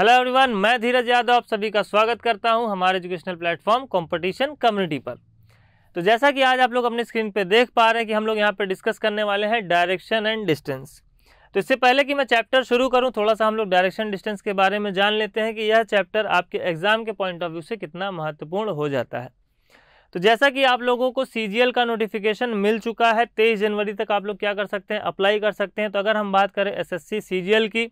hello everyone मैं धीरज यादव आप सभी का स्वागत करता हूं हमारे एजुकेशनल प्लेटफॉर्म कंपटीशन कम्युनिटी पर तो जैसा कि आज आप लोग अपने स्क्रीन पे देख पा रहे हैं कि हम लोग यहां पे डिस्कस करने वाले हैं डायरेक्शन एंड डिस्टेंस तो इससे पहले कि मैं चैप्टर शुरू करूं थोड़ा सा हम लोग डायरेक्शन डिस्टेंस के बारे में जान लेते हैं कि यह चैप्टर आपके एग्जाम के पॉइंट ऑफ व्यू से कितना महत्वपूर्ण हो जाता है तो जैसा कि आप लोगों को सी का नोटिफिकेशन मिल चुका है तेईस जनवरी तक आप लोग क्या कर सकते हैं अप्लाई कर सकते हैं तो अगर हम बात करें एस एस की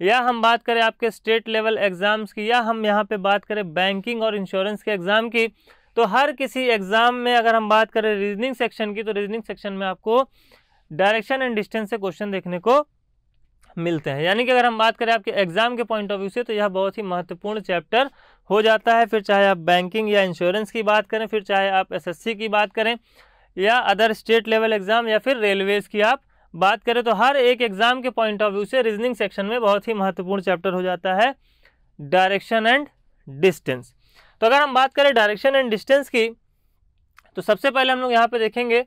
या हम बात करें आपके स्टेट लेवल एग्ज़ाम्स की या हम यहाँ पे बात करें बैंकिंग और इंश्योरेंस के एग्ज़ाम की तो हर किसी एग्ज़ाम में अगर हम बात करें रीजनिंग सेक्शन की तो रीजनिंग सेक्शन में आपको डायरेक्शन एंड डिस्टेंस से क्वेश्चन देखने को मिलते हैं यानी कि अगर हम बात करें आपके एग्ज़ाम के पॉइंट ऑफ व्यू से तो यह बहुत ही महत्वपूर्ण चैप्टर हो जाता है फिर चाहे आप बैंकिंग या इंश्योरेंस की बात करें फिर चाहे आप एसएससी की बात करें या अदर स्टेट लेवल एग्ज़ाम या फिर रेलवेज़ की आप बात करें तो हर एक एग्ज़ाम के पॉइंट ऑफ व्यू से रीजनिंग सेक्शन में बहुत ही महत्वपूर्ण चैप्टर हो जाता है डायरेक्शन एंड डिस्टेंस तो अगर हम बात करें डायरेक्शन एंड डिस्टेंस की तो सबसे पहले हम लोग यहाँ पे देखेंगे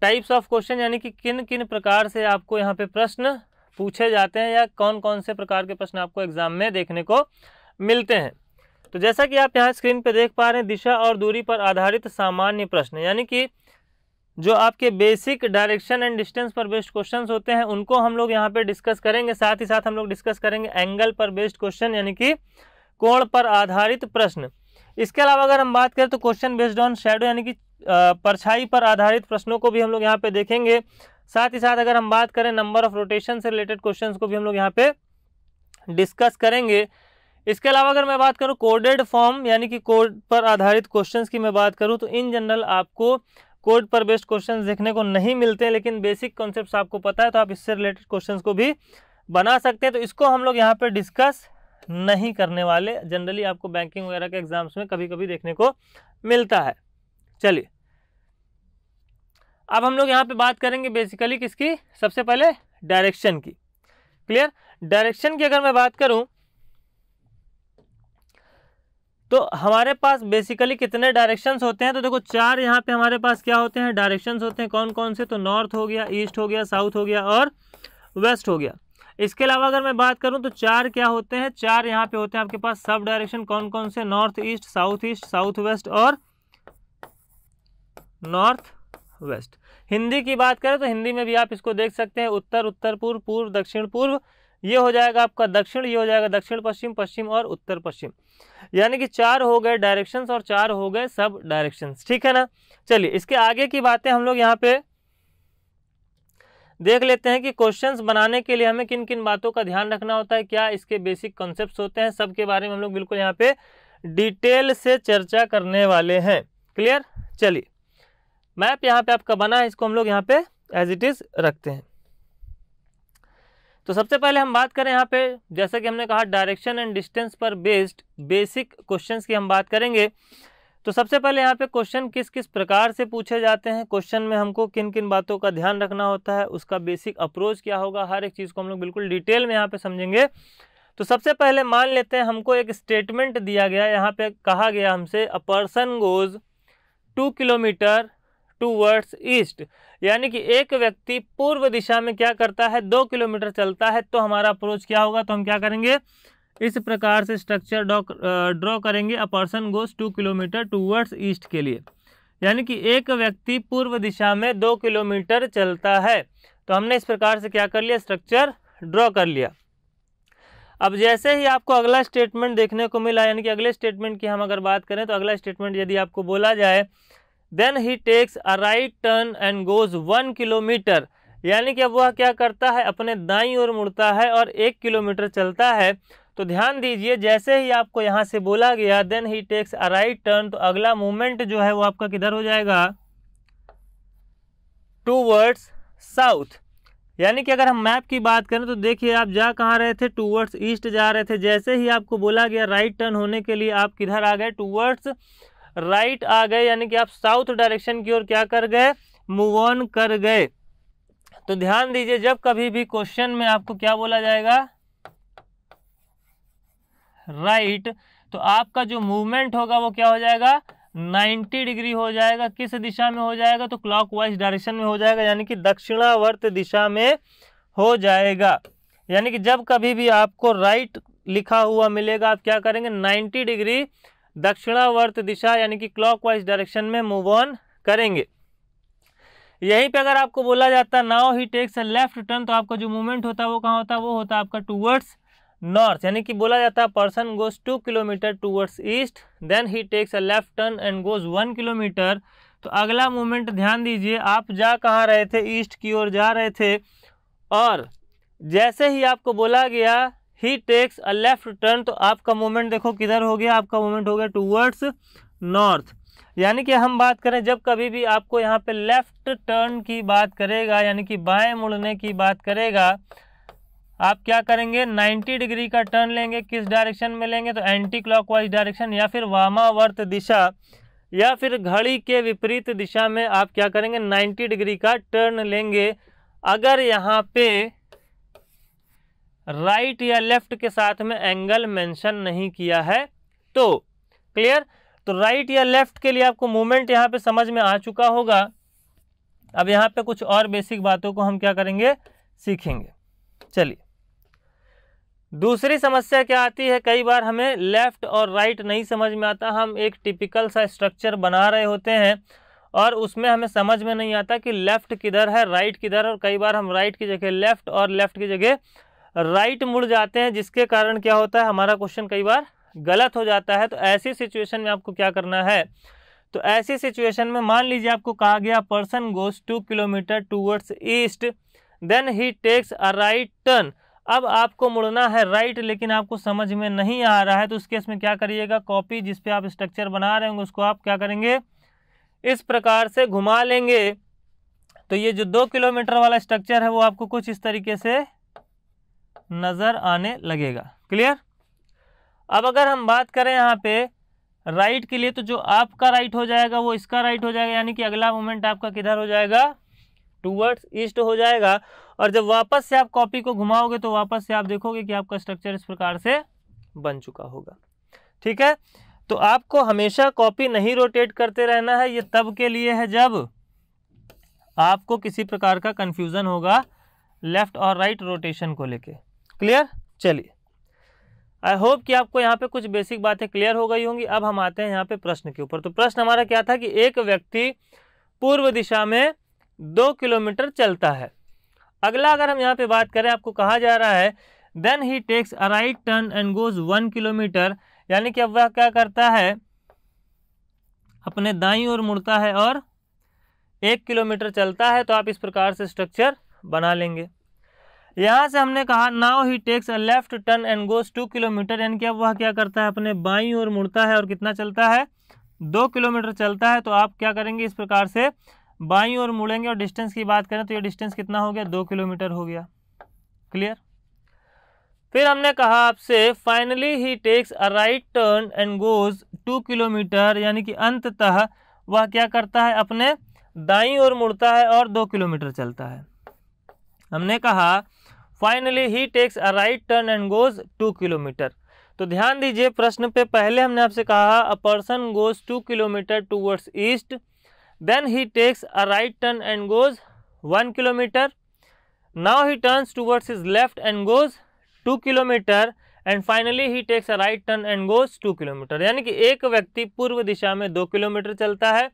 टाइप्स ऑफ क्वेश्चन यानी कि किन किन प्रकार से आपको यहाँ पे प्रश्न पूछे जाते हैं या कौन कौन से प्रकार के प्रश्न आपको एग्ज़ाम में देखने को मिलते हैं तो जैसा कि आप यहाँ स्क्रीन पर देख पा रहे हैं दिशा और दूरी पर आधारित सामान्य प्रश्न यानी कि जो आपके बेसिक डायरेक्शन एंड डिस्टेंस पर बेस्ड क्वेश्चंस होते हैं उनको हम लोग यहाँ पे डिस्कस करेंगे साथ ही साथ हम लोग डिस्कस करेंगे एंगल पर बेस्ड क्वेश्चन यानी कि कोण पर आधारित प्रश्न इसके अलावा अगर हम बात करें तो क्वेश्चन बेस्ड ऑन शेडो यानी कि परछाई पर आधारित प्रश्नों को भी हम लोग यहाँ पे देखेंगे साथ ही साथ अगर हम बात करें नंबर ऑफ रोटेशन से रिलेटेड क्वेश्चन को भी हम लोग यहाँ पे डिस्कस करेंगे इसके अलावा अगर मैं बात करूँ कोडेड फॉर्म यानी कि कोड पर आधारित क्वेश्चंस की मैं बात करूँ तो इन जनरल आपको कोड पर बेस्ड क्वेश्चन देखने को नहीं मिलते हैं लेकिन बेसिक कॉन्सेप्ट आपको पता है तो आप इससे रिलेटेड क्वेश्चन को भी बना सकते हैं तो इसको हम लोग यहाँ पर डिस्कस नहीं करने वाले जनरली आपको बैंकिंग वगैरह के एग्जाम्स में कभी कभी देखने को मिलता है चलिए अब हम लोग यहाँ पे बात करेंगे बेसिकली किसकी सबसे पहले डायरेक्शन की क्लियर डायरेक्शन की अगर मैं बात करूँ तो हमारे पास बेसिकली कितने डायरेक्शंस होते हैं तो देखो चार यहाँ पे हमारे पास क्या होते हैं डायरेक्शंस होते हैं कौन कौन से तो नॉर्थ हो गया ईस्ट हो गया साउथ हो गया और वेस्ट हो गया इसके अलावा अगर मैं बात करूं तो चार क्या होते हैं चार यहाँ पे होते हैं आपके पास सब डायरेक्शन कौन कौन से north east south east south west और नॉर्थ वेस्ट हिंदी की बात करें तो हिंदी में भी आप इसको देख सकते हैं उत्तर उत्तर पूर्व पूर्व दक्षिण पूर्व ये हो जाएगा आपका दक्षिण ये हो जाएगा दक्षिण पश्चिम पश्चिम और उत्तर पश्चिम यानी कि चार हो गए डायरेक्शंस और चार हो गए सब डायरेक्शंस ठीक है ना चलिए इसके आगे की बातें हम लोग यहाँ पे देख लेते हैं कि क्वेश्चंस बनाने के लिए हमें किन किन बातों का ध्यान रखना होता है क्या इसके बेसिक कॉन्सेप्ट होते हैं सब के बारे में हम लोग बिल्कुल यहाँ पे डिटेल से चर्चा करने वाले हैं क्लियर चलिए मैप यहाँ पे आपका बना है इसको हम लोग यहाँ पे एज इट इज़ रखते हैं तो सबसे पहले हम बात करें यहाँ पे जैसा कि हमने कहा डायरेक्शन एंड डिस्टेंस पर बेस्ड बेसिक क्वेश्चंस की हम बात करेंगे तो सबसे पहले यहाँ पे क्वेश्चन किस किस प्रकार से पूछे जाते हैं क्वेश्चन में हमको किन किन बातों का ध्यान रखना होता है उसका बेसिक अप्रोच क्या होगा हर एक चीज़ को हम लोग बिल्कुल डिटेल में यहाँ पर समझेंगे तो सबसे पहले मान लेते हैं हमको एक स्टेटमेंट दिया गया यहाँ पर कहा गया हमसे a person goes two kilometre towards east यानी कि एक व्यक्ति पूर्व दिशा में क्या करता है दो किलोमीटर चलता है तो हमारा अप्रोच क्या होगा तो हम क्या करेंगे इस प्रकार से स्ट्रक्चर ड्रॉ करेंगे a person goes two kilometre towards east के लिए यानी कि एक व्यक्ति पूर्व दिशा में दो किलोमीटर चलता है तो हमने इस प्रकार से क्या कर लिया स्ट्रक्चर ड्रॉ कर लिया अब जैसे ही आपको अगला स्टेटमेंट देखने को मिला यानी कि अगले स्टेटमेंट की हम अगर बात करें तो अगला स्टेटमेंट यदि आपको बोला जाए then he takes a right turn and goes one kilometre यानी कि अब वह क्या करता है अपने दाई ओर मुड़ता है और एक किलोमीटर चलता है तो ध्यान दीजिए जैसे ही आपको यहाँ से बोला गया then he takes a right turn तो अगला मूवमेंट जो है वो आपका किधर हो जाएगा टूवर्ड्स साउथ यानी कि अगर हम मैप की बात करें तो देखिए आप जा कहाँ रहे थे टूवर्ड्स ईस्ट जा रहे थे जैसे ही आपको बोला गया राइट टर्न होने के लिए आप किधर आ गए टूवर्ड्स राइट आ गए यानी कि आप साउथ डायरेक्शन की ओर क्या कर गए मूव ऑन कर गए तो ध्यान दीजिए जब कभी भी क्वेश्चन में आपको क्या बोला जाएगा राइट right, तो आपका जो मूवमेंट होगा वो क्या हो जाएगा 90 डिग्री हो जाएगा किस दिशा में हो जाएगा तो क्लॉकवाइज डायरेक्शन में हो जाएगा यानी कि दक्षिणावर्त दिशा में हो जाएगा यानी कि जब कभी भी आपको राइट right लिखा हुआ मिलेगा आप क्या करेंगे 90 डिग्री दक्षिणावर्त दिशा यानी कि क्लॉकवाइज डायरेक्शन में मूव ऑन करेंगे यहीं पे अगर आपको बोला जाता now he takes a left turn तो आपका जो मूवमेंट होता है वो कहाँ होता है वो होता है आपका टूवर्ड्स नॉर्थ यानी कि बोला जाता है person goes two kilometre towards east then he takes a left turn and goes one kilometre तो अगला मूवमेंट ध्यान दीजिए आप जा कहाँ रहे थे ईस्ट की ओर जा रहे थे और जैसे ही आपको बोला गया he takes a left turn तो आपका मूवमेंट देखो किधर हो गया आपका मूवमेंट हो गया टूवर्ड्स नॉर्थ यानी कि हम बात करें जब कभी भी आपको यहाँ पे लेफ्ट टर्न की बात करेगा यानी कि बाएं मुड़ने की बात करेगा आप क्या करेंगे 90 डिग्री का टर्न लेंगे किस डायरेक्शन में लेंगे तो एंटी क्लॉक डायरेक्शन या फिर वामावर्त दिशा या फिर घड़ी के विपरीत दिशा में आप क्या करेंगे 90 डिग्री का टर्न लेंगे अगर यहाँ पे राइट या लेफ़्ट के साथ में एंगल मेंशन नहीं किया है तो क्लियर तो राइट या लेफ़्ट के लिए आपको मूवमेंट यहाँ पे समझ में आ चुका होगा अब यहाँ पे कुछ और बेसिक बातों को हम क्या करेंगे सीखेंगे चलिए दूसरी समस्या क्या आती है कई बार हमें लेफ़्ट और राइट नहीं समझ में आता हम एक टिपिकल सा स्ट्रक्चर बना रहे होते हैं और उसमें हमें समझ में नहीं आता कि लेफ़्ट किधर है राइट किधर और कई बार हम राइट की जगह लेफ़्ट और लेफ़्ट की जगह राइट मुड़ जाते हैं जिसके कारण क्या होता है हमारा क्वेश्चन कई बार गलत हो जाता है तो ऐसी सिचुएशन में आपको क्या करना है तो ऐसी सिचुएशन में मान लीजिए आपको कहा गया person goes two kilometre towards east then he takes a right turn अब आपको मुड़ना है राइट लेकिन आपको समझ में नहीं आ रहा है तो उस केस में क्या करिएगा कॉपी जिस पे आप स्ट्रक्चर बना रहे होंगे उसको आप क्या करेंगे इस प्रकार से घुमा लेंगे तो ये जो दो किलोमीटर वाला स्ट्रक्चर है वो आपको कुछ इस तरीके से नज़र आने लगेगा क्लियर अब अगर हम बात करें यहाँ पे राइट के लिए तो जो आपका राइट हो जाएगा वो इसका राइट हो जाएगा यानी कि अगला मोमेंट आपका किधर हो जाएगा टूवर्ड्स ईस्ट हो जाएगा और जब वापस से आप कॉपी को घुमाओगे तो वापस से आप देखोगे कि आपका स्ट्रक्चर इस प्रकार से बन चुका होगा ठीक है तो आपको हमेशा कॉपी नहीं रोटेट करते रहना है ये तब के लिए है जब आपको किसी प्रकार का कन्फ्यूज़न होगा लेफ़्ट और राइट रोटेशन को लेके क्लियर चलिए आई होप कि आपको यहाँ पे कुछ बेसिक बातें क्लियर हो गई होंगी अब हम आते हैं यहाँ पे प्रश्न के ऊपर तो प्रश्न हमारा क्या था कि एक व्यक्ति पूर्व दिशा में दो किलोमीटर चलता है अगला अगर हम यहाँ पे बात करें आपको कहा जा रहा है then he takes a right turn and goes one kilometre यानी कि अब वह क्या करता है अपने दाई ओर मुड़ता है और एक किलोमीटर चलता है तो आप इस प्रकार से स्ट्रक्चर बना लेंगे यहाँ से हमने कहा now he takes a left turn and goes two kilometre यानी कि अब वह क्या करता है अपने बाई और मुड़ता है और कितना चलता है दो किलोमीटर चलता है तो आप क्या करेंगे इस प्रकार से बाई और मुड़ेंगे और डिस्टेंस की बात करें तो ये डिस्टेंस कितना हो गया दो किलोमीटर हो गया क्लियर फिर हमने कहा आपसे finally he takes a right turn and goes two kilometre यानी कि अंततः वह क्या करता है अपने दाई और मुड़ता है और दो किलोमीटर चलता है हमने कहा finally he takes a right turn and goes two kilometre तो ध्यान दीजिए प्रश्न पे पहले हमने आपसे कहा a person goes two kilometre towards east then he takes a right turn and goes one kilometre now he turns towards his left and goes two kilometre and finally he takes a right turn and goes two kilometre यानी कि एक व्यक्ति पूर्व दिशा में दो kilometre चलता है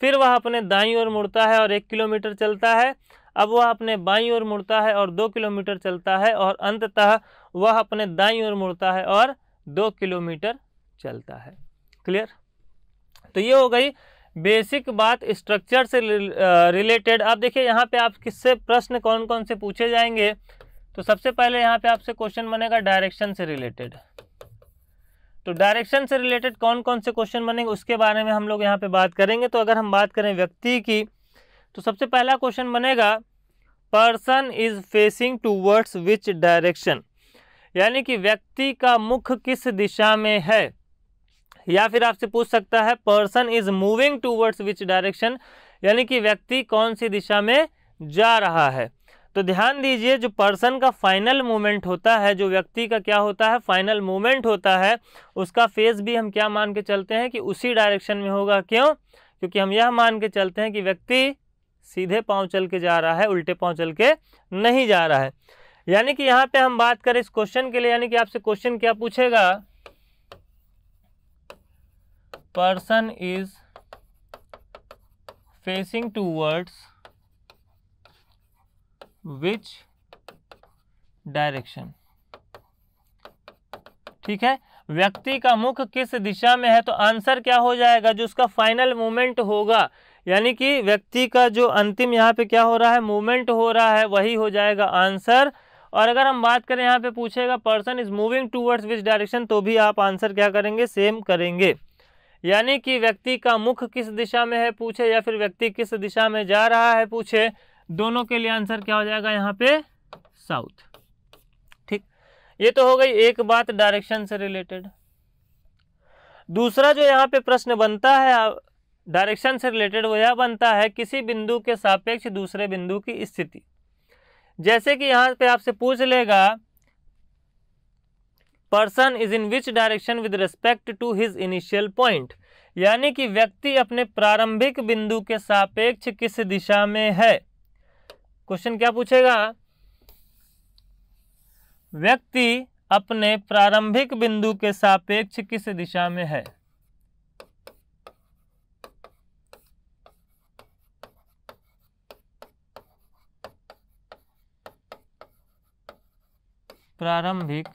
फिर वह अपने दाई ओर मुड़ता है और एक किलोमीटर चलता है अब वह अपने बाई ओर मुड़ता है और दो किलोमीटर चलता है और अंततः वह अपने दाई ओर मुड़ता है और दो किलोमीटर चलता है क्लियर तो ये हो गई बेसिक बात स्ट्रक्चर से रिलेटेड अब देखिए यहाँ पे आप किससे प्रश्न कौन कौन से पूछे जाएंगे तो सबसे पहले यहाँ पे आपसे क्वेश्चन बनेगा डायरेक्शन से रिलेटेड तो डायरेक्शन से रिलेटेड कौन कौन से क्वेश्चन बनेंगे उसके बारे में हम लोग यहाँ पे बात करेंगे तो अगर हम बात करें व्यक्ति की तो सबसे पहला क्वेश्चन बनेगा person is facing towards which direction यानी कि व्यक्ति का मुख किस दिशा में है या फिर आपसे पूछ सकता है person is moving towards which direction यानी कि व्यक्ति कौन सी दिशा में जा रहा है तो ध्यान दीजिए जो पर्सन का फाइनल मूवमेंट होता है जो व्यक्ति का क्या होता है फाइनल मूवमेंट होता है उसका फेस भी हम क्या मान के चलते हैं कि उसी डायरेक्शन में होगा क्यों क्योंकि हम यह मान के चलते हैं कि व्यक्ति सीधे पाँव चल के जा रहा है उल्टे पाँव चल के नहीं जा रहा है यानी कि यहाँ पे हम बात करें इस क्वेश्चन के लिए यानी कि आपसे क्वेश्चन क्या पूछेगा person is facing towards which direction ठीक है व्यक्ति का मुख किस दिशा में है तो आंसर क्या हो जाएगा जो उसका फाइनल मूवमेंट होगा यानी कि व्यक्ति का जो अंतिम यहाँ पे क्या हो रहा है मूवमेंट हो रहा है वही हो जाएगा आंसर और अगर हम बात करें यहाँ पे पूछेगा person is moving towards which direction तो भी आप आंसर क्या करेंगे सेम करेंगे यानी कि व्यक्ति का मुख किस दिशा में है पूछे या फिर व्यक्ति किस दिशा में जा रहा है पूछे दोनों के लिए आंसर क्या हो जाएगा यहाँ पे साउथ ठीक ये तो हो गई एक बात डायरेक्शन से रिलेटेड दूसरा जो यहाँ पे प्रश्न बनता है डायरेक्शन से रिलेटेड वह बनता है किसी बिंदु के सापेक्ष दूसरे बिंदु की स्थिति जैसे कि यहाँ पे आपसे पूछ लेगा person is in which direction with respect to his initial point यानी कि व्यक्ति अपने प्रारंभिक बिंदु के सापेक्ष किस दिशा में है क्वेश्चन क्या पूछेगा व्यक्ति अपने प्रारंभिक बिंदु के सापेक्ष किस दिशा में है प्रारंभिक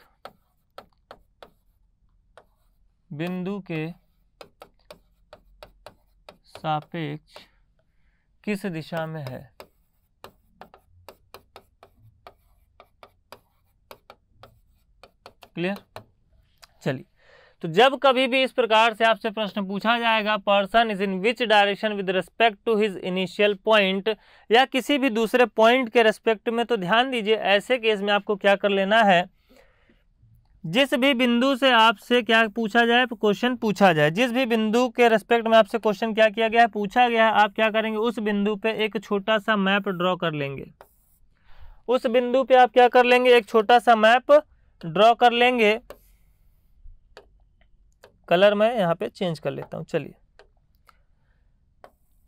बिंदु के सापेक्ष किस दिशा में है क्लियर चलिए तो जब कभी भी इस प्रकार से आपसे प्रश्न पूछा जाएगा person is in which direction with respect to his initial point या किसी भी दूसरे पॉइंट के रेस्पेक्ट में तो ध्यान दीजिए ऐसे केस में आपको क्या कर लेना है जिस भी बिंदु से आपसे क्या पूछा जाए क्वेश्चन पूछा जाए जिस भी बिंदु के रेस्पेक्ट में आपसे क्वेश्चन क्या किया गया है पूछा गया है आप क्या करेंगे उस बिंदु पे एक छोटा सा मैप ड्रॉ कर लेंगे उस बिंदु पे आप क्या कर लेंगे एक छोटा सा मैप ड्रॉ कर लेंगे कलर मैं यहाँ पे चेंज कर लेता हूँ चलिए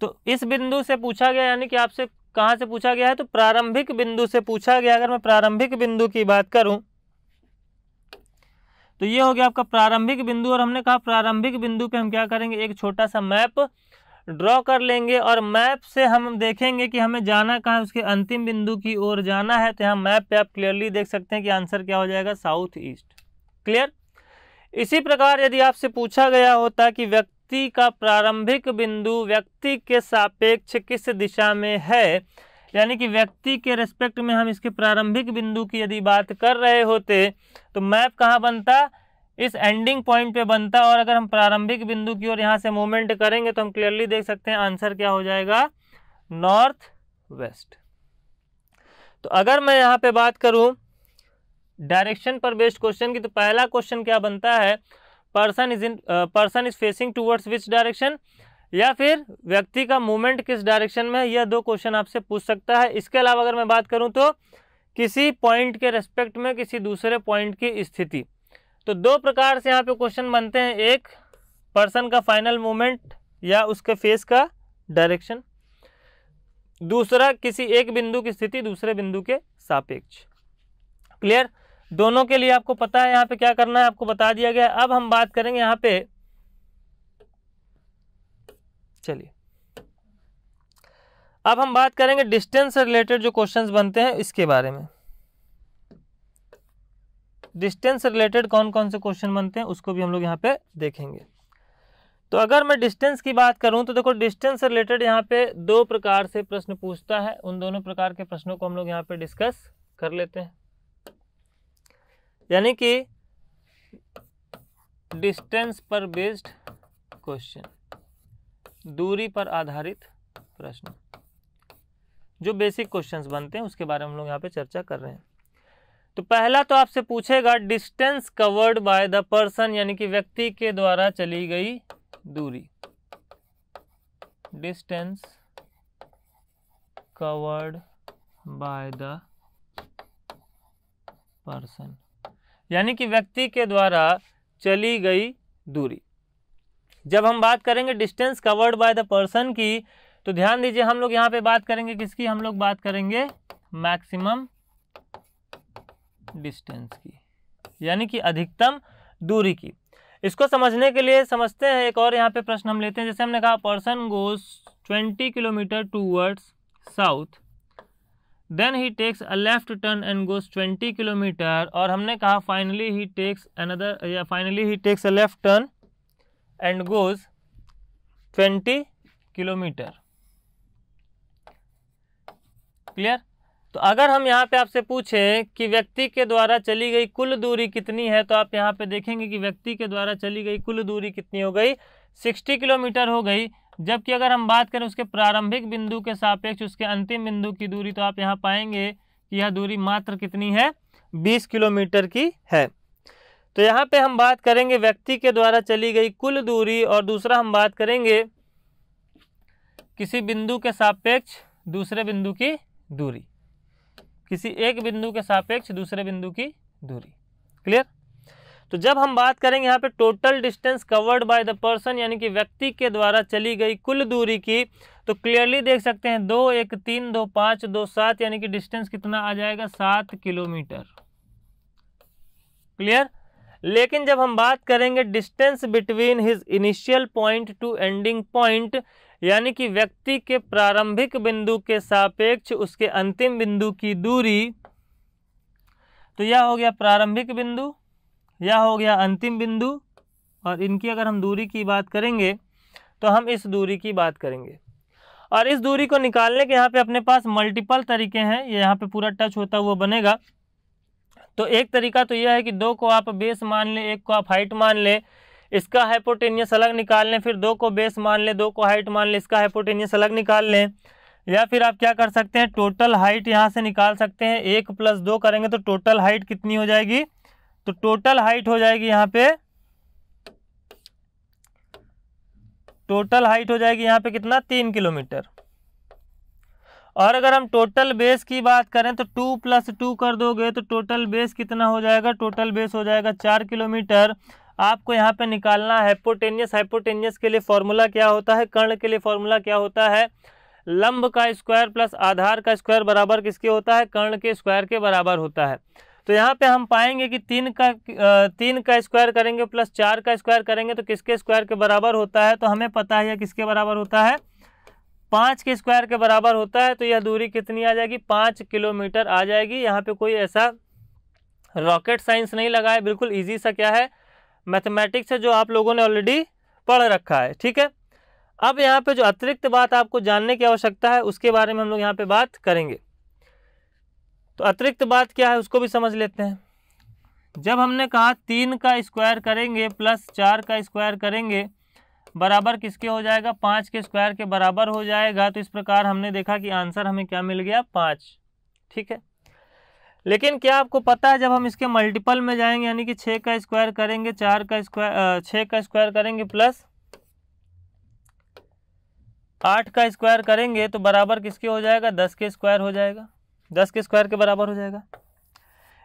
तो इस बिंदु से पूछा गया यानी कि आपसे कहाँ से पूछा गया है तो प्रारंभिक बिंदु से पूछा गया अगर मैं प्रारंभिक बिंदु की बात करूं तो ये हो गया आपका प्रारंभिक बिंदु और हमने कहा प्रारंभिक बिंदु पे हम क्या करेंगे एक छोटा सा मैप ड्रॉ कर लेंगे और मैप से हम देखेंगे कि हमें जाना कहाँ है उसके अंतिम बिंदु की ओर जाना है तो यहाँ मैप पे आप क्लियरली देख सकते हैं कि आंसर क्या हो जाएगा साउथ ईस्ट क्लियर इसी प्रकार यदि आपसे पूछा गया होता कि व्यक्ति का प्रारंभिक बिंदु व्यक्ति के सापेक्ष किस दिशा में है यानी कि व्यक्ति के रेस्पेक्ट में हम इसके प्रारंभिक बिंदु की यदि बात कर रहे होते तो मैप कहाँ बनता इस एंडिंग पॉइंट पे बनता और अगर हम प्रारंभिक बिंदु की ओर यहाँ से मूवमेंट करेंगे तो हम क्लियरली देख सकते हैं आंसर क्या हो जाएगा नॉर्थ वेस्ट तो अगर मैं यहाँ पे बात करूँ डायरेक्शन पर बेस्ड क्वेश्चन की तो पहला क्वेश्चन क्या बनता है person is in person is facing towards which direction या फिर व्यक्ति का मूवमेंट किस डायरेक्शन में है यह दो क्वेश्चन आपसे पूछ सकता है इसके अलावा अगर मैं बात करूं तो किसी पॉइंट के रेस्पेक्ट में किसी दूसरे पॉइंट की स्थिति तो दो प्रकार से यहाँ पे क्वेश्चन बनते हैं एक पर्सन का फाइनल मूवमेंट या उसके फेस का डायरेक्शन दूसरा किसी एक बिंदु की स्थिति दूसरे बिंदु के सापेक्ष क्लियर दोनों के लिए आपको पता है यहाँ पे क्या करना है आपको बता दिया गया अब हम बात करेंगे यहाँ पे चलिए अब हम बात करेंगे डिस्टेंस से रिलेटेड जो क्वेश्चंस बनते हैं इसके बारे में डिस्टेंस से रिलेटेड कौन कौन से क्वेश्चन बनते हैं उसको भी हम लोग यहाँ पे देखेंगे तो अगर मैं डिस्टेंस की बात करूं तो देखो डिस्टेंस से रिलेटेड यहाँ पे दो प्रकार से प्रश्न पूछता है उन दोनों प्रकार के प्रश्नों को हम लोग यहाँ पे डिस्कस कर लेते हैं यानी कि डिस्टेंस पर बेस्ड क्वेश्चन दूरी पर आधारित प्रश्न जो बेसिक क्वेश्चंस बनते हैं उसके बारे में हम लोग यहाँ पे चर्चा कर रहे हैं तो पहला तो आपसे पूछेगा distance covered by the person यानी कि व्यक्ति के द्वारा चली गई दूरी distance covered by the person यानी कि व्यक्ति के द्वारा चली गई दूरी जब हम बात करेंगे distance covered by the person की तो ध्यान दीजिए हम लोग यहाँ पे बात करेंगे किसकी हम लोग बात करेंगे मैक्सिमम डिस्टेंस की यानी कि अधिकतम दूरी की इसको समझने के लिए समझते हैं एक और यहाँ पे प्रश्न हम लेते हैं जैसे हमने कहा person goes twenty kilometre towards south then he takes a left turn and goes twenty kilometre और हमने कहा फाइनली ही टेक्स अनदर या finally he takes a left turn and goes twenty kilometre clear तो अगर हम यहाँ पे आपसे पूछें कि व्यक्ति के द्वारा चली गई कुल दूरी कितनी है तो आप यहाँ पे देखेंगे कि व्यक्ति के द्वारा चली गई कुल दूरी कितनी हो गई सिक्सटी किलोमीटर हो गई जबकि अगर हम बात करें उसके प्रारंभिक बिंदु के सापेक्ष उसके अंतिम बिंदु की दूरी तो आप यहाँ पाएंगे कि यह दूरी मात्र कितनी है बीस किलोमीटर की है तो यहाँ पे हम बात करेंगे व्यक्ति के द्वारा चली गई कुल दूरी और दूसरा हम बात करेंगे किसी बिंदु के सापेक्ष दूसरे बिंदु की दूरी किसी एक बिंदु के सापेक्ष दूसरे बिंदु की दूरी क्लियर तो जब हम बात करेंगे यहाँ पे total distance covered by the person यानी कि व्यक्ति के द्वारा चली गई कुल दूरी की तो क्लियरली देख सकते हैं दो एक तीन दो पाँच दो सात यानी कि डिस्टेंस कितना आ जाएगा सात किलोमीटर क्लियर लेकिन जब हम बात करेंगे distance between his initial point to ending point यानी कि व्यक्ति के प्रारंभिक बिंदु के सापेक्ष उसके अंतिम बिंदु की दूरी तो यह हो गया प्रारंभिक बिंदु यह हो गया अंतिम बिंदु और इनकी अगर हम दूरी की बात करेंगे तो हम इस दूरी की बात करेंगे और इस दूरी को निकालने के यहाँ पे अपने पास मल्टीपल तरीके हैं ये यहाँ पे पूरा टच होता हुआ बनेगा तो एक तरीका तो यह है कि दो को आप बेस मान लें एक को आप हाइट मान लें इसका हाइपोटेनियस अलग निकाल लें फिर दो को बेस मान लें दो को हाइट मान लें इसका हाइपोटेनियस अलग निकाल लें या फिर आप क्या कर सकते हैं टोटल हाइट यहाँ से निकाल सकते हैं एक प्लस दो करेंगे तो टोटल हाइट कितनी हो जाएगी तो टोटल हाइट हो जाएगी यहाँ पे टोटल हाइट हो जाएगी यहाँ पे कितना तीन किलोमीटर और अगर हम टोटल बेस की बात करें तो टू प्लस टू कर दोगे तो टोटल बेस कितना हो जाएगा टोटल बेस हो जाएगा चार किलोमीटर आपको यहाँ पे निकालना है हाइपोटेनियस हाइपोटेनियस के लिए फॉर्मूला क्या होता है कर्ण के लिए फॉर्मूला क्या होता है लंब का स्क्वायर प्लस आधार का स्क्वायर बराबर किसके होता है कर्ण के स्क्वायर के बराबर होता है तो यहाँ पे हम पाएंगे कि तीन का तीन का स्क्वायर करेंगे प्लस चार का स्क्वायर करेंगे तो किसके स्क्वायर के बराबर होता है तो हमें पता है यह किसके बराबर होता है पाँच के स्क्वायर के बराबर होता है तो यह दूरी कितनी आ जाएगी पाँच किलोमीटर आ जाएगी यहाँ पे कोई ऐसा रॉकेट साइंस नहीं लगा है बिल्कुल ईजी सा क्या है मैथमेटिक्स है जो आप लोगों ने ऑलरेडी पढ़ रखा है ठीक है अब यहाँ पर जो अतिरिक्त बात आपको जानने की आवश्यकता है उसके बारे में हम लोग यहाँ पर बात करेंगे तो अतिरिक्त बात क्या है उसको भी समझ लेते हैं जब हमने कहा तीन का स्क्वायर करेंगे प्लस चार का स्क्वायर करेंगे बराबर किसके हो जाएगा पाँच के स्क्वायर के बराबर हो जाएगा तो इस प्रकार हमने देखा कि आंसर हमें क्या मिल गया पाँच ठीक है लेकिन क्या आपको पता है जब हम इसके मल्टीपल में जाएंगे यानी कि छः का स्क्वायर करेंगे चार का स्क्वायर छः का स्क्वायर करेंगे प्लस आठ का स्क्वायर करेंगे तो बराबर किसके हो जाएगा दस के स्क्वायर हो जाएगा दस के स्क्वायर के बराबर हो जाएगा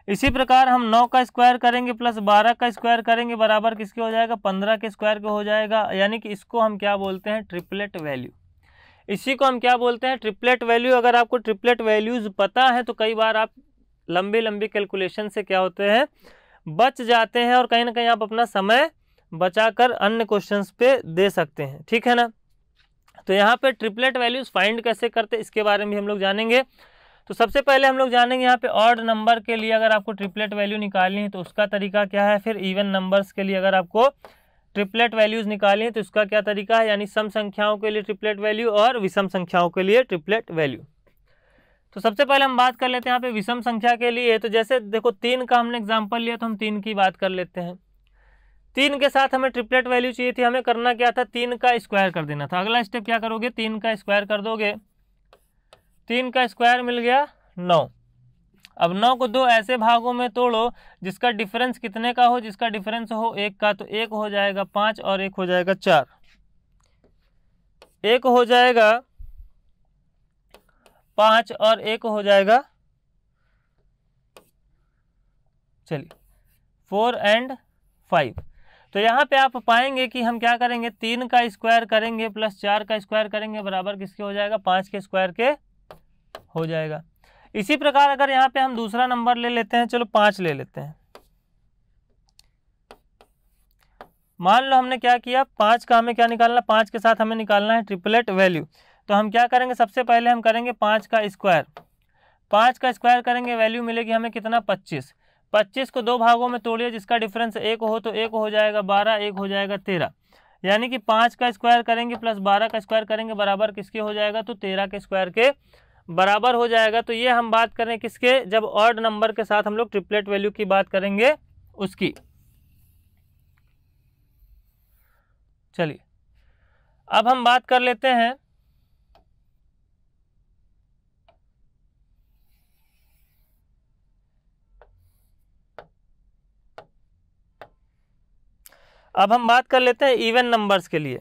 इसी प्रकार हम नौ का स्क्वायर करेंगे प्लस बारह का स्क्वायर करेंगे बराबर किसके हो जाएगा पंद्रह के स्क्वायर के हो जाएगा यानी कि इसको हम क्या बोलते हैं ट्रिपलेट वैल्यू इसी को हम क्या बोलते हैं ट्रिपलेट वैल्यू अगर आपको ट्रिपलेट वैल्यूज़ पता है तो कई बार आप लंबी लंबी कैलकुलेशन से क्या होते हैं बच जाते हैं और कहीं ना कहीं आप अपना समय बचाकर अन्य क्वेश्चंस पे दे सकते हैं ठीक है ना तो यहाँ पे ट्रिपलेट वैल्यूज़ फाइंड कैसे करते इसके बारे में हम लोग जानेंगे तो सबसे पहले हम लोग जानेंगे यहाँ पे ऑर्ड नंबर के लिए अगर आपको ट्रिपलेट वैल्यू निकालनी है तो उसका तरीका क्या है फिर इवन नंबर्स के लिए अगर आपको ट्रिपलेट वैल्यूज़ निकालनी है तो उसका क्या तरीका है यानी सम संख्याओं के लिए ट्रिपलेट वैल्यू और विषम संख्याओं के लिए ट्रिपलेट वैल्यू तो सबसे पहले हम बात कर लेते हैं यहाँ पे विषम संख्या के लिए तो जैसे देखो तीन का हमने एग्जाम्पल लिया तो हम तीन की बात कर लेते हैं तीन के साथ हमें ट्रिपलेट वैल्यू चाहिए थी हमें करना क्या था तीन का स्क्वायर कर देना था अगला स्टेप क्या करोगे तीन का स्क्वायर कर दोगे तीन का स्क्वायर मिल गया नौ अब नौ को दो ऐसे भागों में तोड़ो जिसका डिफरेंस कितने का हो जिसका डिफरेंस हो एक का तो एक हो जाएगा पाँच और एक हो जाएगा चार एक हो जाएगा पाँच और एक हो जाएगा चलिए फोर एंड फाइव तो यहाँ पे आप पाएंगे कि हम क्या करेंगे तीन का स्क्वायर करेंगे प्लस चार का स्क्वायर करेंगे बराबर किसके हो जाएगा पाँच के स्क्वायर के हो जाएगा इसी प्रकार अगर यहाँ पे हम दूसरा नंबर ले लेते हैं चलो पाँच ले लेते हैं मान लो हमने क्या किया पाँच का हमें क्या निकालना पाँच के साथ हमें निकालना है ट्रिपलेट वैल्यू तो हम क्या करेंगे सबसे पहले हम करेंगे पाँच का स्क्वायर पाँच का स्क्वायर करेंगे वैल्यू मिलेगी हमें कितना पच्चीस पच्चीस को दो भागों में तोड़िए जिसका डिफरेंस एक हो तो एक हो जाएगा बारह एक हो जाएगा तेरह यानी कि पाँच का स्क्वायर करेंगे प्लस बारह का स्क्वायर करेंगे बराबर किसके हो जाएगा तो तेरह के स्क्वायर के बराबर हो जाएगा तो ये हम बात करें किसके जब ऑर्ड नंबर के साथ हम लोग ट्रिपलेट वैल्यू की बात करेंगे उसकी चलिए अब हम बात कर लेते हैं अब हम बात कर लेते हैं इवन नंबर्स के लिए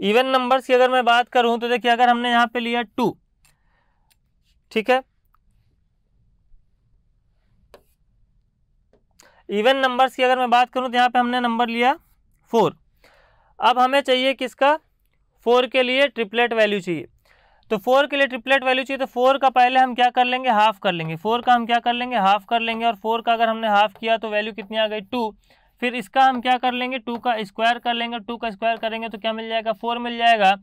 इवन नंबर्स की अगर मैं बात करूं तो देखिए अगर हमने यहां पे लिया टू ठीक है इवन नंबर्स की अगर मैं बात करूं तो यहां पे हमने नंबर लिया फोर अब हमें चाहिए किसका फोर के लिए ट्रिपलेट वैल्यू चाहिए तो फोर के लिए ट्रिपलेट वैल्यू चाहिए तो फोर का पहले हम क्या कर लेंगे हाफ कर लेंगे फोर का हम क्या कर लेंगे हाफ कर लेंगे और फोर का अगर हमने हाफ किया तो वैल्यू कितनी आ गई टू फिर इसका हम क्या कर लेंगे टू का स्क्वायर कर लेंगे टू का स्क्वायर करेंगे तो क्या मिल जाएगा फोर मिल जाएगा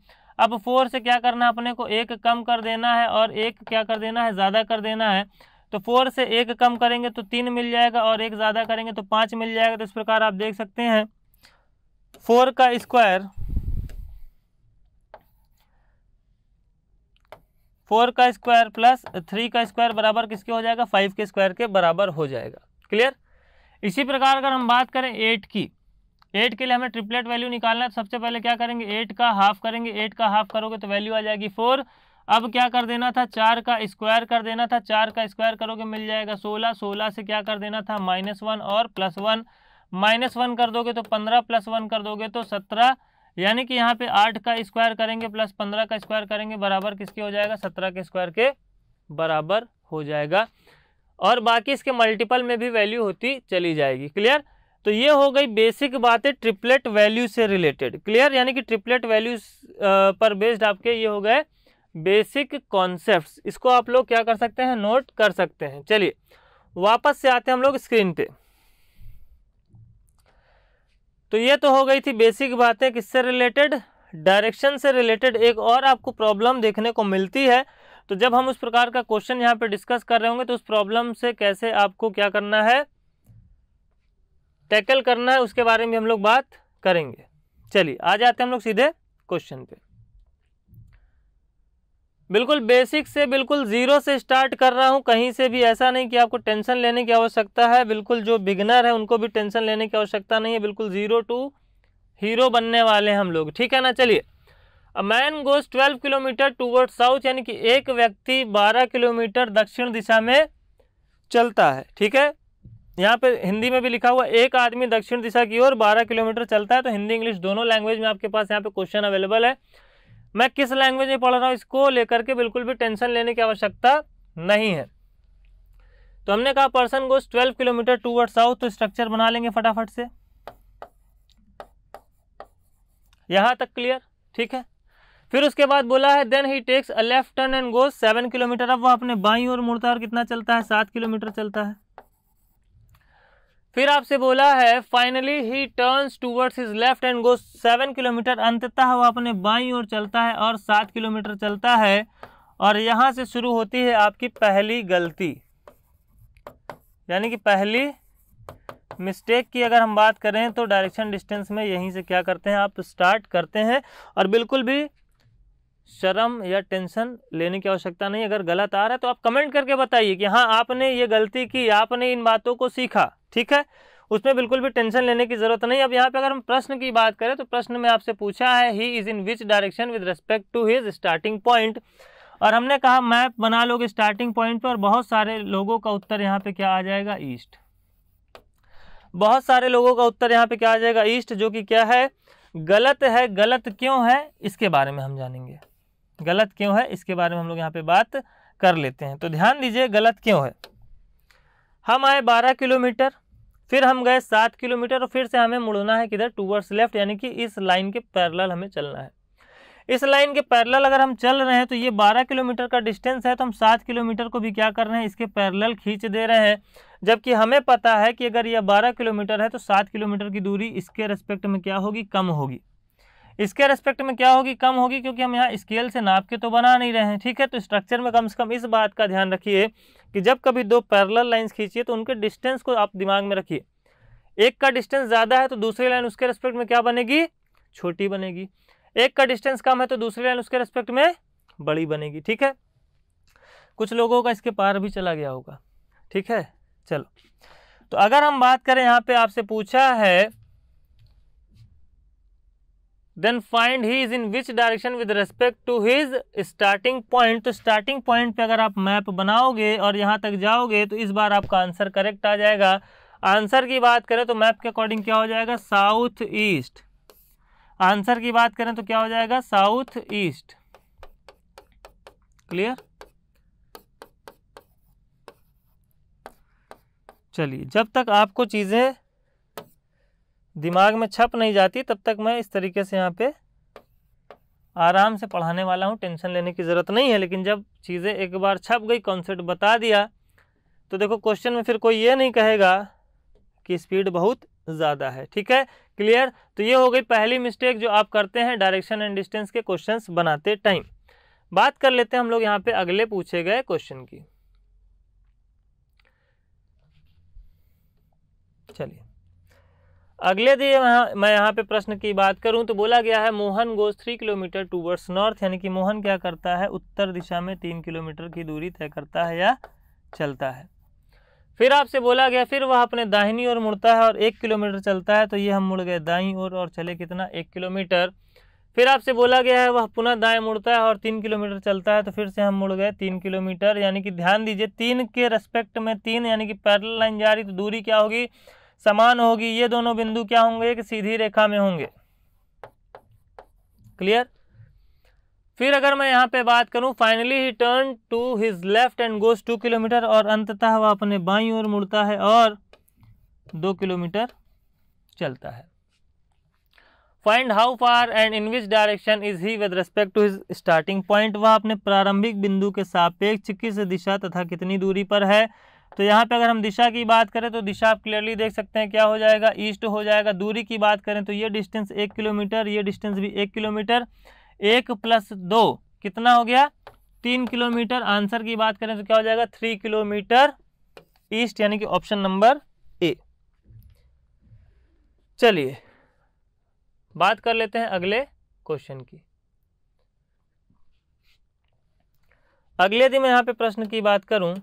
अब फोर से क्या करना है अपने को एक कम कर देना है और एक क्या कर देना है ज़्यादा कर देना है तो फोर से एक कम करेंगे तो तीन मिल जाएगा और एक ज़्यादा करेंगे तो पाँच मिल जाएगा तो इस प्रकार आप देख सकते हैं फोर का स्क्वायर फोर का स्क्वायर प्लस थ्री का स्क्वायर बराबर किसके हो जाएगा फाइव के स्क्वायर के बराबर हो जाएगा क्लियर इसी प्रकार अगर हम बात करें एट की एट के लिए हमें ट्रिपलेट वैल्यू निकालना है तो सबसे पहले क्या करेंगे एट का हाफ करेंगे एट का हाफ करोगे तो वैल्यू आ जाएगी फोर अब क्या कर देना था चार का स्क्वायर कर देना था चार का स्क्वायर करोगे मिल जाएगा सोलह सोलह से क्या कर देना था माइनस वन और प्लस वन माइनस वन कर दोगे तो पंद्रह प्लस वन कर दोगे तो सत्रह यानी कि यहाँ पे आठ का स्क्वायर करेंगे प्लस पंद्रह का स्क्वायर करेंगे बराबर किसके हो जाएगा सत्रह के स्क्वायर के बराबर हो जाएगा और बाकी इसके मल्टीपल में भी वैल्यू होती चली जाएगी क्लियर तो ये हो गई बेसिक बातें ट्रिपलेट वैल्यू से रिलेटेड क्लियर यानी कि ट्रिपलेट वैल्यू पर बेस्ड आपके ये हो गए बेसिक कॉन्सेप्ट इसको आप लोग क्या कर सकते हैं नोट कर सकते हैं चलिए वापस से आते हैं हम लोग स्क्रीन पे तो ये तो हो गई थी बेसिक बातें किससे रिलेटेड डायरेक्शन से रिलेटेड एक और आपको प्रॉब्लम देखने को मिलती है तो जब हम उस प्रकार का क्वेश्चन यहाँ पे डिस्कस कर रहे होंगे तो उस प्रॉब्लम से कैसे आपको क्या करना है टैकल करना है उसके बारे में हम लोग बात करेंगे चलिए आ जाते हैं हम लोग सीधे क्वेश्चन पे बिल्कुल बेसिक से बिल्कुल ज़ीरो से स्टार्ट कर रहा हूँ कहीं से भी ऐसा नहीं कि आपको टेंशन लेने की आवश्यकता है बिल्कुल जो बिगनर है उनको भी टेंशन लेने की आवश्यकता नहीं है बिल्कुल ज़ीरो टू हीरो बनने वाले हैं हम लोग ठीक है ना चलिए a man goes twelve kilometre toward south यानी कि एक व्यक्ति बारह किलोमीटर दक्षिण दिशा में चलता है ठीक है यहाँ पे हिंदी में भी लिखा हुआ एक आदमी दक्षिण दिशा की ओर बारह किलोमीटर चलता है तो हिंदी इंग्लिश दोनों लैंग्वेज में आपके पास यहाँ पे क्वेश्चन अवेलेबल है मैं किस लैंग्वेज में पढ़ रहा हूँ इसको लेकर के बिल्कुल भी टेंशन लेने की आवश्यकता नहीं है तो हमने कहा person goes twelve kilometre toward south तो स्ट्रक्चर बना लेंगे फटाफट से यहाँ तक क्लियर ठीक है फिर उसके बाद बोला है then he takes a left turn and goes seven kilometre अब वह अपने बाई और मुड़ता है और कितना चलता है सात किलोमीटर चलता है फिर आपसे बोला है finally he turns towards his left and goes seven kilometre अंततः वह अपने बाई और चलता है और सात किलोमीटर चलता है और यहाँ से शुरू होती है आपकी पहली गलती यानी कि पहली मिस्टेक की अगर हम बात करें तो डायरेक्शन डिस्टेंस में यहीं से क्या करते हैं आप स्टार्ट करते हैं और बिल्कुल भी शर्म या टेंशन लेने की आवश्यकता नहीं अगर गलत आ रहा है तो आप कमेंट करके बताइए कि हाँ आपने ये गलती की आपने इन बातों को सीखा ठीक है उसमें बिल्कुल भी टेंशन लेने की ज़रूरत नहीं अब यहाँ पे अगर हम प्रश्न की बात करें तो प्रश्न में आपसे पूछा है he is in which direction with respect to his starting point और हमने कहा मैप बना लोगे स्टार्टिंग पॉइंट पर और बहुत सारे लोगों का उत्तर यहाँ पे क्या आ जाएगा ईस्ट बहुत सारे लोगों का उत्तर यहाँ पे क्या आ जाएगा ईस्ट जो कि क्या है गलत है गलत क्यों है इसके बारे में हम जानेंगे गलत क्यों है इसके बारे में हम लोग यहाँ पे बात कर लेते हैं तो ध्यान दीजिए गलत क्यों है हम आए बारह किलोमीटर फिर हम गए सात किलोमीटर और फिर से हमें मुड़ना है किधर टूवर्ड्स लेफ्ट यानी कि इस लाइन के पैरल हमें चलना है इस लाइन के पैरल अगर हम चल रहे हैं तो ये बारह किलोमीटर का डिस्टेंस है तो हम सात किलोमीटर को भी क्या कर रहे हैं इसके पैरल खींच दे रहे हैं जबकि हमें पता है कि अगर यह बारह किलोमीटर है तो सात किलोमीटर की दूरी इसके रेस्पेक्ट में क्या होगी कम होगी इसके रेस्पेक्ट में क्या होगी कम होगी क्योंकि हम यहाँ स्केल से नाप के तो बना नहीं रहे हैं ठीक है तो स्ट्रक्चर में कम से कम इस बात का ध्यान रखिए कि जब कभी दो पैरल लाइन्स खींचिए तो उनके डिस्टेंस को आप दिमाग में रखिए एक का डिस्टेंस ज़्यादा है तो दूसरी लाइन उसके रेस्पेक्ट में क्या बनेगी छोटी बनेगी एक का डिस्टेंस कम है तो दूसरी लाइन उसके रेस्पेक्ट में बड़ी बनेगी ठीक है कुछ लोगों का इसके पार भी चला गया होगा ठीक है चलो तो अगर हम बात करें यहाँ पे आपसे पूछा है then find he is in which direction with respect to his starting point तो स्टार्टिंग पॉइंट पे अगर आप मैप बनाओगे और यहाँ तक जाओगे तो इस बार आपका आंसर करेक्ट आ जाएगा आंसर की बात करें तो मैप के अकॉर्डिंग क्या हो जाएगा साउथ ईस्ट आंसर की बात करें तो क्या हो जाएगा साउथ ईस्ट क्लियर चलिए जब तक आपको चीज़ें दिमाग में छप नहीं जाती तब तक मैं इस तरीके से यहाँ पे आराम से पढ़ाने वाला हूँ टेंशन लेने की ज़रूरत नहीं है लेकिन जब चीज़ें एक बार छप गई कॉन्सेप्ट बता दिया तो देखो क्वेश्चन में फिर कोई ये नहीं कहेगा कि स्पीड बहुत ज़्यादा है ठीक है क्लियर तो ये हो गई पहली मिस्टेक जो आप करते हैं डायरेक्शन एंड डिस्टेंस के क्वेश्चन बनाते टाइम बात कर लेते हैं हम लोग यहाँ पर अगले पूछे गए क्वेश्चन की चलिए अगले दिन मैं यहाँ पे प्रश्न की बात करूँ तो बोला गया है Mohan goes three kilometre towards north यानी कि मोहन क्या करता है उत्तर दिशा में तीन किलोमीटर की दूरी तय करता है या चलता है फिर आपसे बोला गया फिर वह अपने दाहिनी ओर मुड़ता है और एक किलोमीटर चलता है तो ये हम मुड़ गए दाई ओर और, और चले कितना एक किलोमीटर फिर आपसे बोला गया है वह पुनः दाएं मुड़ता है और तीन किलोमीटर चलता है तो फिर से हम मुड़ गए तीन किलोमीटर यानी कि ध्यान दीजिए तीन के रेस्पेक्ट में तीन यानी कि पैरल लाइन जा रही तो दूरी क्या होगी समान होगी ये दोनों बिंदु क्या होंगे एक सीधी रेखा में होंगे क्लियर फिर अगर मैं यहाँ पे बात करूँ finally he turn to his left and goes two kilometre और अंततः वह अपने बाई ओर मुड़ता है और दो किलोमीटर चलता है find how far and in which direction is he with respect to his starting point वह अपने प्रारंभिक बिंदु के सापेक्ष किस दिशा तथा कितनी दूरी पर है तो यहाँ पे अगर हम दिशा की बात करें तो दिशा आप क्लियरली देख सकते हैं क्या हो जाएगा ईस्ट हो जाएगा दूरी की बात करें तो ये डिस्टेंस एक किलोमीटर ये डिस्टेंस भी एक किलोमीटर एक प्लस दो कितना हो गया तीन किलोमीटर आंसर की बात करें तो क्या हो जाएगा थ्री किलोमीटर ईस्ट यानी कि ऑप्शन नंबर ए चलिए बात कर लेते हैं अगले क्वेश्चन की अगले दिन मैं यहाँ पे प्रश्न की बात करूं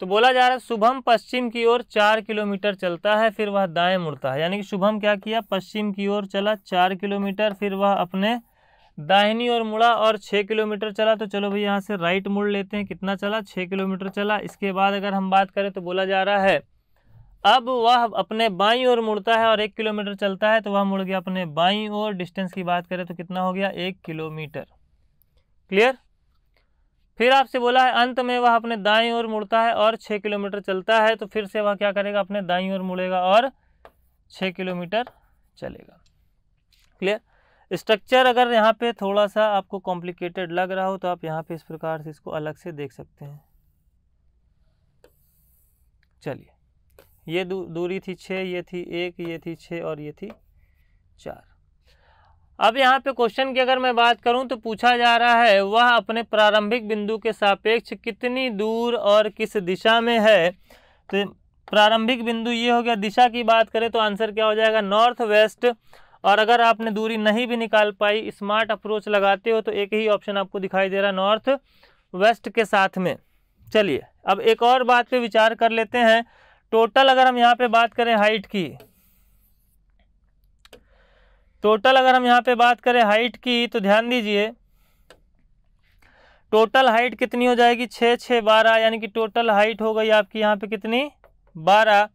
तो बोला जा रहा है शुभम पश्चिम की ओर चार किलोमीटर चलता है फिर वह दाएं मुड़ता है यानी कि शुभम क्या किया पश्चिम की ओर चला चार किलोमीटर फिर वह अपने दाहिनी ओर मुड़ा और छः किलोमीटर चला तो चलो भाई यहाँ से राइट मुड़ लेते हैं कितना चला छः किलोमीटर चला इसके बाद अगर हम बात करें तो बोला जा रहा है अब वह अपने बाई ओर मुड़ता है और एक किलोमीटर चलता है तो वह मुड़ गया अपने बाई ओर डिस्टेंस की बात करें तो कितना हो गया एक किलोमीटर क्लियर फिर आपसे बोला है अंत में वह अपने दाई ओर मुड़ता है और छः किलोमीटर चलता है तो फिर से वह क्या करेगा अपने दाई ओर मुड़ेगा और छः किलोमीटर चलेगा क्लियर स्ट्रक्चर अगर यहाँ पे थोड़ा सा आपको कॉम्प्लिकेटेड लग रहा हो तो आप यहाँ पे इस प्रकार से इसको अलग से देख सकते हैं चलिए ये दू, दूरी थी छः ये थी एक ये थी छः और ये थी चार अब यहाँ पे क्वेश्चन की अगर मैं बात करूँ तो पूछा जा रहा है वह अपने प्रारंभिक बिंदु के सापेक्ष कितनी दूर और किस दिशा में है तो प्रारंभिक बिंदु ये हो गया दिशा की बात करें तो आंसर क्या हो जाएगा नॉर्थ वेस्ट और अगर आपने दूरी नहीं भी निकाल पाई स्मार्ट अप्रोच लगाते हो तो एक ही ऑप्शन आपको दिखाई दे रहा है नॉर्थ वेस्ट के साथ में चलिए अब एक और बात पे विचार कर लेते हैं टोटल अगर हम यहाँ पे बात करें हाइट की टोटल अगर हम यहाँ पे बात करें हाइट की तो ध्यान दीजिए टोटल हाइट कितनी हो जाएगी छः छः बारह यानी कि टोटल हाइट हो गई आपकी यहाँ पे कितनी बारह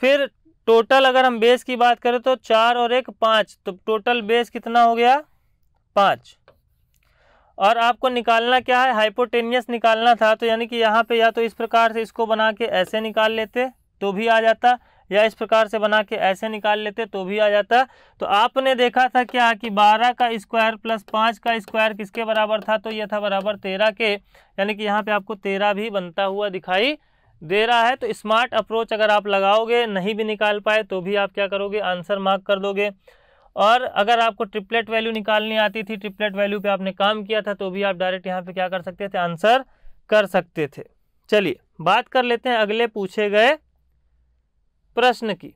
फिर टोटल अगर हम बेस की बात करें तो चार और एक पाँच तो टोटल बेस कितना हो गया पाँच और आपको निकालना क्या है हाइपोटेनियस निकालना था तो यानी कि यहाँ पे या तो इस प्रकार से इसको बना के ऐसे निकाल लेते तो भी आ जाता या इस प्रकार से बना के ऐसे निकाल लेते तो भी आ जाता तो आपने देखा था क्या कि बारह का स्क्वायर प्लस पाँच का स्क्वायर किसके बराबर था तो यह था बराबर तेरह के यानी कि यहाँ पर आपको तेरह भी बनता हुआ दिखाई दे रहा है तो स्मार्ट अप्रोच अगर आप लगाओगे नहीं भी निकाल पाए तो भी आप क्या करोगे आंसर मार्क कर दोगे और अगर आपको ट्रिपलेट वैल्यू निकालनी आती थी ट्रिपलेट वैल्यू पे आपने काम किया था तो भी आप डायरेक्ट यहाँ पे क्या कर सकते थे आंसर कर सकते थे चलिए बात कर लेते हैं अगले पूछे गए प्रश्न की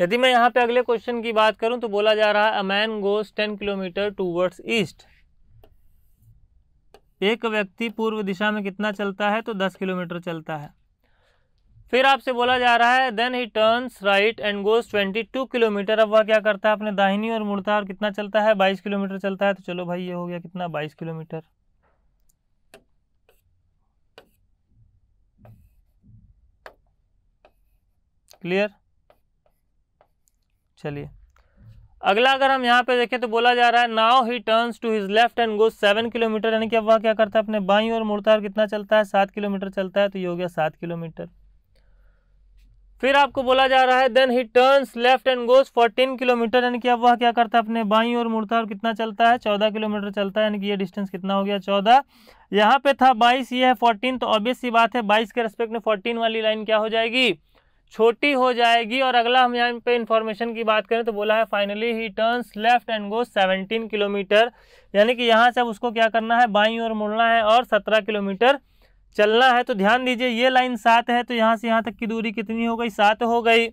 यदि मैं यहां पे अगले क्वेश्चन की बात करूं तो बोला जा रहा है a man goes ten kilometre towards east एक व्यक्ति पूर्व दिशा में कितना चलता है तो दस किलोमीटर चलता है फिर आपसे बोला जा रहा है then he turns right and goes twenty two kilometre अब वह क्या करता है अपने दाहिनी और मुड़ता है और कितना चलता है बाईस किलोमीटर चलता है तो चलो भाई ये हो गया कितना बाईस किलोमीटर क्लियर चलिए अगला अगर हम यहाँ पे देखें तो बोला जा रहा है now he turns to his left and goes seven kilometre यानी कि अब वह क्या करता है अपने बाई और मुड़ता है और कितना चलता है सात किलोमीटर चलता है तो ये हो गया सात किलोमीटर फिर आपको बोला जा रहा है then he turns left and goes fourteen kilometre यानी कि अब वह क्या करता है अपने बाई और मुड़ता है और कितना चलता है चौदह किलोमीटर चलता है यानी कि ये डिस्टेंस कितना हो गया चौदह यहाँ पे था बाईस ये है फोर्टीन तो ऑब्वियस सी बात है बाईस के रेस्पेक्ट में फोर्टीन वाली लाइन क्या हो जाएगी छोटी हो जाएगी और अगला हम यहाँ पे इन्फॉर्मेशन की बात करें तो बोला है finally he turns left and goes seventeen kilometre यानी कि यहाँ से अब उसको क्या करना है बाई और मुड़ना है और सत्रह किलोमीटर चलना है तो ध्यान दीजिए ये लाइन सात है तो यहाँ से यहाँ तक की दूरी कितनी हो गई सात हो गई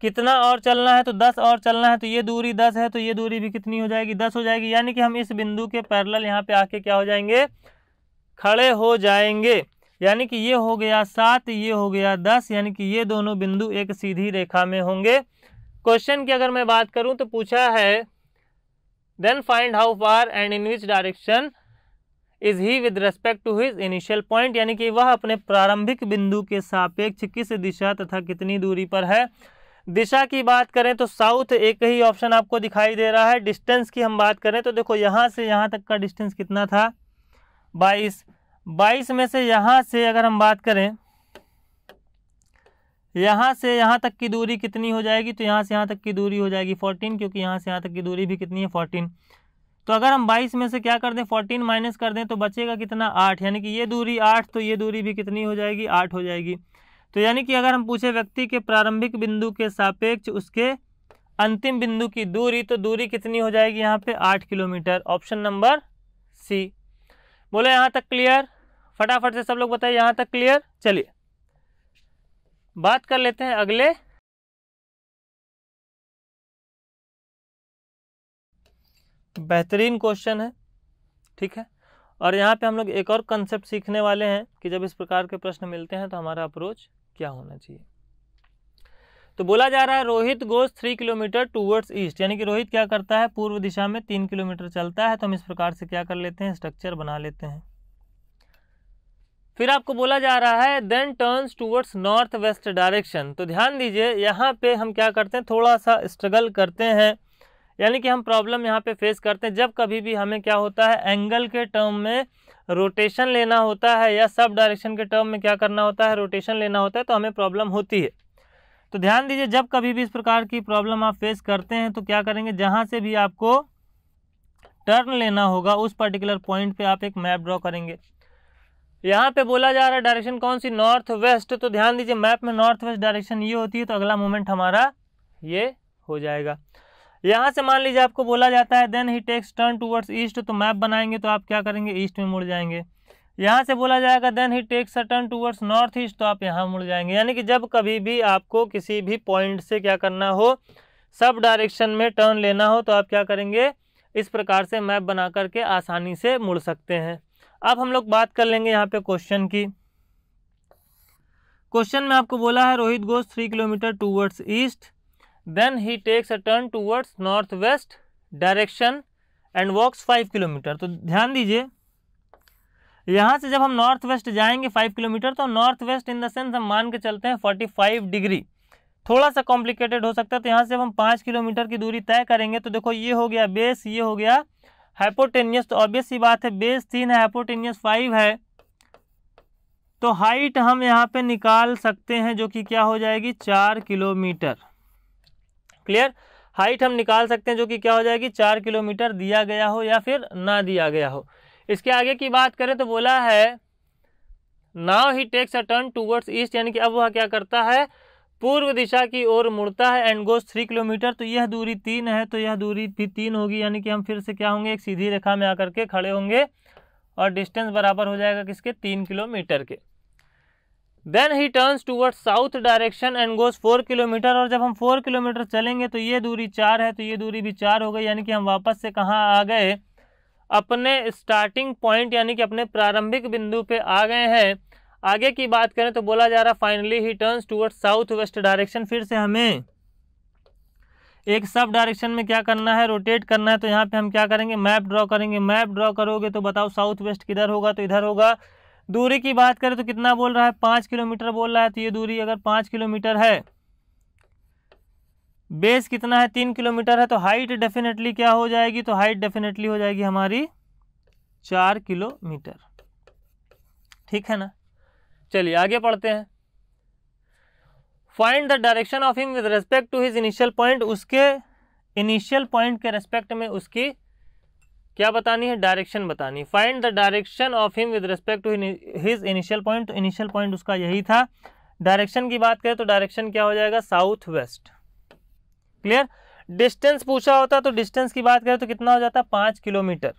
कितना और चलना है तो दस और चलना है तो ये दूरी दस है तो ये दूरी भी कितनी हो जाएगी दस हो जाएगी यानी कि हम इस बिंदु के पैरल यहाँ पे आके क्या हो जाएंगे खड़े हो जाएंगे यानी कि ये हो गया सात ये हो गया दस यानी कि ये दोनों बिंदु एक सीधी रेखा में होंगे क्वेश्चन की अगर मैं बात करूँ तो पूछा है then find how far and in which direction is he with respect to his initial point यानी कि वह अपने प्रारंभिक बिंदु के सापेक्ष किस दिशा तथा कितनी दूरी पर है दिशा की बात करें तो साउथ एक ही ऑप्शन आपको दिखाई दे रहा है डिस्टेंस की हम बात करें तो देखो यहाँ से यहाँ तक का डिस्टेंस कितना था बाईस बाईस में से यहाँ से अगर हम बात करें यहाँ से यहाँ तक की दूरी कितनी हो जाएगी तो यहाँ से यहाँ तक की दूरी हो जाएगी 14 क्योंकि यहाँ से यहाँ तक की दूरी भी कितनी है फोर्टीन तो अगर हम 22 में से क्या कर दें 14 माइनस कर दें तो बचेगा कितना आठ यानी कि ये दूरी आठ तो ये दूरी भी कितनी हो जाएगी आठ हो जाएगी तो यानी कि अगर हम पूछे व्यक्ति के प्रारंभिक बिंदु के सापेक्ष उसके अंतिम बिंदु की दूरी तो दूरी कितनी हो जाएगी यहाँ पे आठ किलोमीटर ऑप्शन नंबर सी बोले यहाँ तक क्लियर फटाफट से सब लोग बताइए यहाँ तक क्लियर चलिए बात कर लेते हैं अगले बेहतरीन क्वेश्चन है ठीक है और यहाँ पे हम लोग एक और कंसेप्ट सीखने वाले हैं कि जब इस प्रकार के प्रश्न मिलते हैं तो हमारा अप्रोच क्या होना चाहिए तो बोला जा रहा है Rohit goes three kilometre towards east यानी कि रोहित क्या करता है पूर्व दिशा में तीन किलोमीटर चलता है तो हम इस प्रकार से क्या कर लेते हैं स्ट्रक्चर बना लेते हैं फिर आपको बोला जा रहा है then turns towards north west direction तो ध्यान दीजिए यहाँ पे हम क्या करते हैं थोड़ा सा स्ट्रगल करते हैं यानी कि हम प्रॉब्लम यहाँ पे फेस करते हैं जब कभी भी हमें क्या होता है एंगल के टर्म में रोटेशन लेना होता है या सब डायरेक्शन के टर्म में क्या करना होता है रोटेशन लेना होता है तो हमें प्रॉब्लम होती है तो ध्यान दीजिए जब कभी भी इस प्रकार की प्रॉब्लम आप फेस करते हैं तो क्या करेंगे जहाँ से भी आपको टर्न लेना होगा उस पर्टिकुलर पॉइंट पर आप एक मैप ड्रॉ करेंगे यहाँ पे बोला जा रहा है डायरेक्शन कौन सी नॉर्थ वेस्ट तो ध्यान दीजिए मैप में नॉर्थ वेस्ट डायरेक्शन ये होती है तो अगला मोमेंट हमारा ये हो जाएगा यहाँ से मान लीजिए आपको बोला जाता है then he takes turn towards east तो मैप बनाएंगे तो आप क्या करेंगे ईस्ट में मुड़ जाएंगे यहाँ से बोला जाएगा then he takes a turn towards north east तो आप यहाँ मुड़ जाएंगे यानी कि जब कभी भी आपको किसी भी पॉइंट से क्या करना हो सब डायरेक्शन में टर्न लेना हो तो आप क्या करेंगे इस प्रकार से मैप बना करके आसानी से मुड़ सकते हैं अब हम लोग बात कर लेंगे यहाँ पे क्वेश्चन की क्वेश्चन में आपको बोला है Rohit goes three kilometre towards east then he takes a turn towards northwest direction and walks 5 kilometre तो ध्यान दीजिए यहाँ से जब हम नॉर्थ वेस्ट जाएंगे फाइव किलोमीटर तो north west in the sense हम मान के चलते हैं फोर्टी फाइव डिग्री थोड़ा सा कॉम्प्लिकेटेड हो सकता है तो यहाँ से जब हम पाँच किलोमीटर की दूरी तय करेंगे तो देखो ये हो गया बेस ये हो गया हाइपोटेनियस तो ऑब्वियस सी बात है बेस तीन है हाइपोटेनियस फाइव है तो हाइट हम यहाँ पर निकाल सकते हैं जो कि क्या हो जाएगी चार किलोमीटर क्लियर हाइट हम निकाल सकते हैं जो कि क्या हो जाएगी चार किलोमीटर दिया गया हो या फिर ना दिया गया हो इसके आगे की बात करें तो बोला है now he takes a turn towards east यानी कि अब वह क्या करता है पूर्व दिशा की ओर मुड़ता है एंड गोज थ्री किलोमीटर तो यह दूरी तीन है तो यह दूरी भी तीन होगी यानी कि हम फिर से क्या होंगे एक सीधी रेखा में आकर के खड़े होंगे और डिस्टेंस बराबर हो जाएगा किसके तीन किलोमीटर के then he turns toward south direction and goes four kilometre और जब हम फोर किलोमीटर चलेंगे तो ये दूरी चार है तो ये दूरी भी चार हो गई यानी कि हम वापस से कहाँ आ गए अपने स्टार्टिंग पॉइंट यानी कि अपने प्रारंभिक बिंदु पे आ गए हैं आगे की बात करें तो बोला जा रहा finally he turns toward south west direction फिर से हमें एक सब डायरेक्शन में क्या करना है रोटेट करना है तो यहाँ पे हम क्या करेंगे मैप ड्रॉ करेंगे मैप ड्रॉ करोगे तो बताओ साउथ वेस्ट किधर होगा तो इधर होगा दूरी की बात करें तो कितना बोल रहा है पांच किलोमीटर बोल रहा है तो ये दूरी अगर पांच किलोमीटर है बेस कितना है तीन किलोमीटर है तो हाइट डेफिनेटली क्या हो जाएगी तो हाइट डेफिनेटली हो जाएगी हमारी चार किलोमीटर ठीक है ना चलिए आगे पढ़ते हैं find the direction of him with respect to his initial point उसके इनिशियल पॉइंट के रेस्पेक्ट में उसकी क्या बतानी है डायरेक्शन बतानी find the direction of him with respect to his initial point तो इनिशियल पॉइंट उसका यही था डायरेक्शन की बात करें तो डायरेक्शन क्या हो जाएगा साउथ वेस्ट क्लियर डिस्टेंस पूछा होता तो डिस्टेंस की बात करें तो कितना हो जाता पाँच किलोमीटर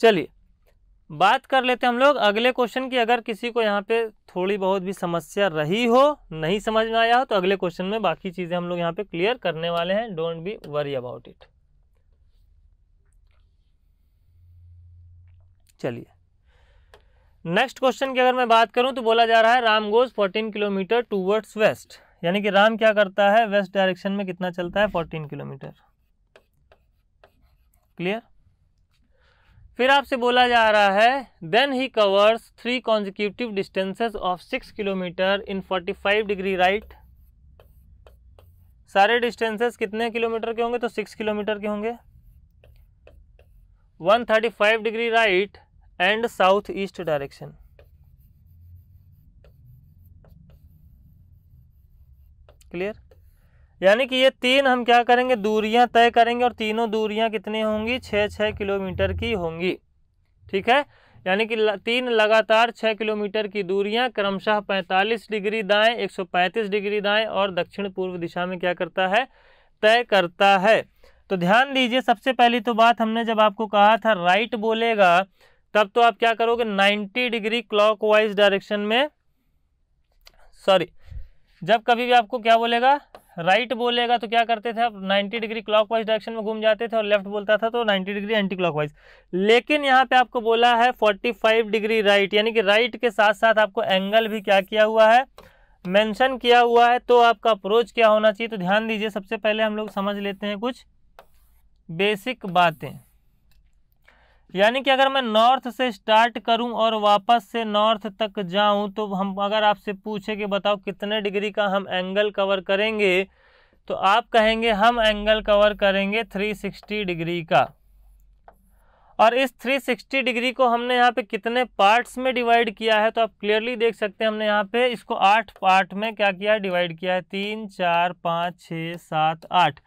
चलिए बात कर लेते हैं हम लोग अगले क्वेश्चन की अगर किसी को यहाँ पे थोड़ी बहुत भी समस्या रही हो नहीं समझ में आया हो तो अगले क्वेश्चन में बाकी चीज़ें हम लोग यहाँ पे क्लियर करने वाले हैं don't be worry about it चलिए नेक्स्ट क्वेश्चन की अगर मैं बात करूं तो बोला जा रहा है Ram goes fourteen kilometre towards west यानी कि राम क्या करता है वेस्ट डायरेक्शन में कितना चलता है फोर्टीन किलोमीटर क्लियर फिर आपसे बोला जा रहा है then he covers three consecutive distances of six kilometre in forty five degree right सारे डिस्टेंसेस कितने किलोमीटर के होंगे तो सिक्स किलोमीटर के होंगे one thirty five degree right and south east direction clear यानी कि ये तीन हम क्या करेंगे दूरियां तय करेंगे और तीनों दूरियां कितनी होंगी छः छः किलोमीटर की होंगी ठीक है यानी कि तीन लगातार छः किलोमीटर की दूरियां क्रमशः 45 डिग्री दाएं 135 डिग्री दाएं और दक्षिण पूर्व दिशा में क्या करता है तय करता है तो ध्यान दीजिए सबसे पहली तो बात हमने जब आपको कहा था राइट बोलेगा तब तो आप क्या करोगे 90 डिग्री क्लॉकवाइज डायरेक्शन में सॉरी जब कभी भी आपको क्या बोलेगा राइट right बोलेगा तो क्या करते थे आप 90 डिग्री क्लॉकवाइज डायरेक्शन में घूम जाते थे और लेफ्ट बोलता था तो 90 डिग्री एंटी क्लॉकवाइज लेकिन यहाँ पे आपको बोला है 45 डिग्री राइट यानी कि राइट के साथ साथ आपको एंगल भी क्या किया हुआ है मेंशन किया हुआ है तो आपका अप्रोच क्या होना चाहिए तो ध्यान दीजिए सबसे पहले हम लोग समझ लेते हैं कुछ बेसिक बातें यानी कि अगर मैं नॉर्थ से स्टार्ट करूं और वापस से नॉर्थ तक जाऊं तो हम अगर आपसे पूछे कि बताओ कितने डिग्री का हम एंगल कवर करेंगे तो आप कहेंगे हम एंगल कवर करेंगे 360 डिग्री का और इस 360 डिग्री को हमने यहाँ पे कितने पार्ट्स में डिवाइड किया है तो आप क्लियरली देख सकते हैं हमने यहाँ पे इसको आठ पार्ट में क्या किया है डिवाइड किया है तीन चार पाँच छः सात आठ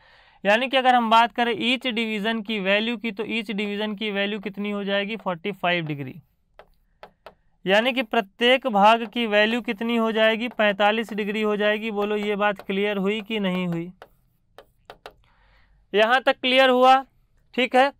यानी कि अगर हम बात करें ईच डिवीज़न की वैल्यू की तो ईच डिवीज़न की वैल्यू कितनी हो जाएगी फोर्टी फाइव डिग्री यानी कि प्रत्येक भाग की वैल्यू कितनी हो जाएगी पैंतालीस डिग्री हो जाएगी बोलो ये बात क्लियर हुई कि नहीं हुई यहाँ तक क्लियर हुआ ठीक है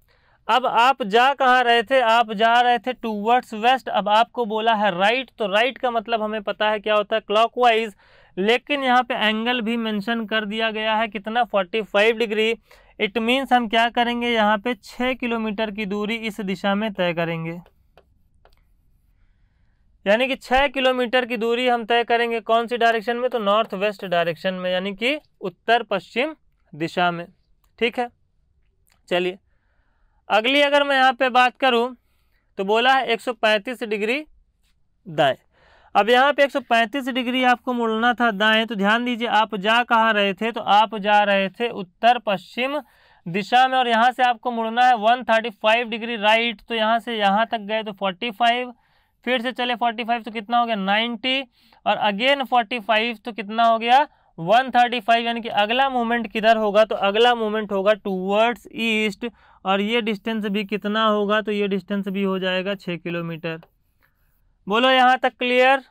अब आप जा कहाँ रहे थे आप जा रहे थे टूवर्ड्स वेस्ट अब आपको बोला है राइट तो राइट का मतलब हमें पता है क्या होता है क्लॉकवाइज लेकिन यहाँ पे एंगल भी मेंशन कर दिया गया है कितना 45 डिग्री इट मीन्स हम क्या करेंगे यहाँ पे 6 किलोमीटर की दूरी इस दिशा में तय करेंगे यानी कि 6 किलोमीटर की दूरी हम तय करेंगे कौन सी डायरेक्शन में तो नॉर्थ वेस्ट डायरेक्शन में यानी कि उत्तर पश्चिम दिशा में ठीक है चलिए अगली अगर मैं यहाँ पे बात करूँ तो बोला है 135 डिग्री दाएं अब यहाँ पे 135 डिग्री आपको मुड़ना था दाएं तो ध्यान दीजिए आप जा कहाँ रहे थे तो आप जा रहे थे उत्तर पश्चिम दिशा में और यहाँ से आपको मुड़ना है 135 डिग्री राइट तो यहाँ से यहाँ तक गए तो 45 फिर से चले 45 तो कितना हो गया 90 और अगेन 45 तो कितना हो गया 135 यानी कि अगला मूवमेंट किधर होगा तो अगला मूवमेंट होगा टूवर्ड्स ईस्ट और ये डिस्टेंस भी कितना होगा तो ये डिस्टेंस भी हो जाएगा छः किलोमीटर बोलो यहाँ तक क्लियर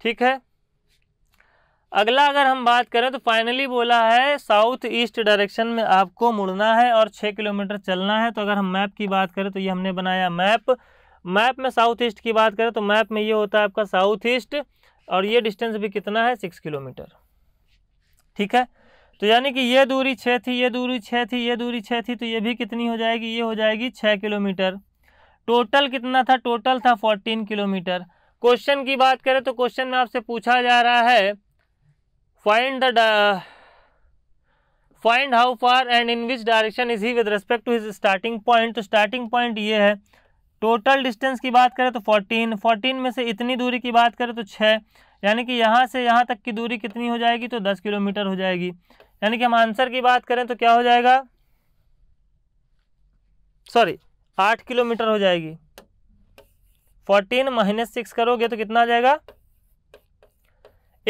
ठीक है अगला अगर हम बात करें तो फाइनली बोला है साउथ ईस्ट डायरेक्शन में आपको मुड़ना है और छः किलोमीटर चलना है तो अगर हम मैप की बात करें तो ये हमने बनाया मैप मैप में साउथ ईस्ट की बात करें तो मैप में ये होता है आपका साउथ ईस्ट और ये डिस्टेंस भी कितना है सिक्स किलोमीटर ठीक है तो यानी कि ये दूरी छः थी ये दूरी छः थी ये दूरी छः थी तो ये भी कितनी हो जाएगी ये हो जाएगी छः किलोमीटर टोटल कितना था टोटल था फोर्टीन किलोमीटर क्वेश्चन की बात करें तो क्वेश्चन में आपसे पूछा जा रहा है find the find how far and in which direction is he with respect to his starting point तो स्टार्टिंग पॉइंट ये है टोटल डिस्टेंस की बात करें तो फोर्टीन फोर्टीन में से इतनी दूरी की बात करें तो छः यानी कि यहाँ से यहाँ तक की दूरी कितनी हो जाएगी तो दस किलोमीटर हो जाएगी यानी कि हम आंसर की बात करें तो क्या हो जाएगा सॉरी आठ किलोमीटर हो जाएगी फोर्टीन माइनस सिक्स करोगे तो कितना आ जाएगा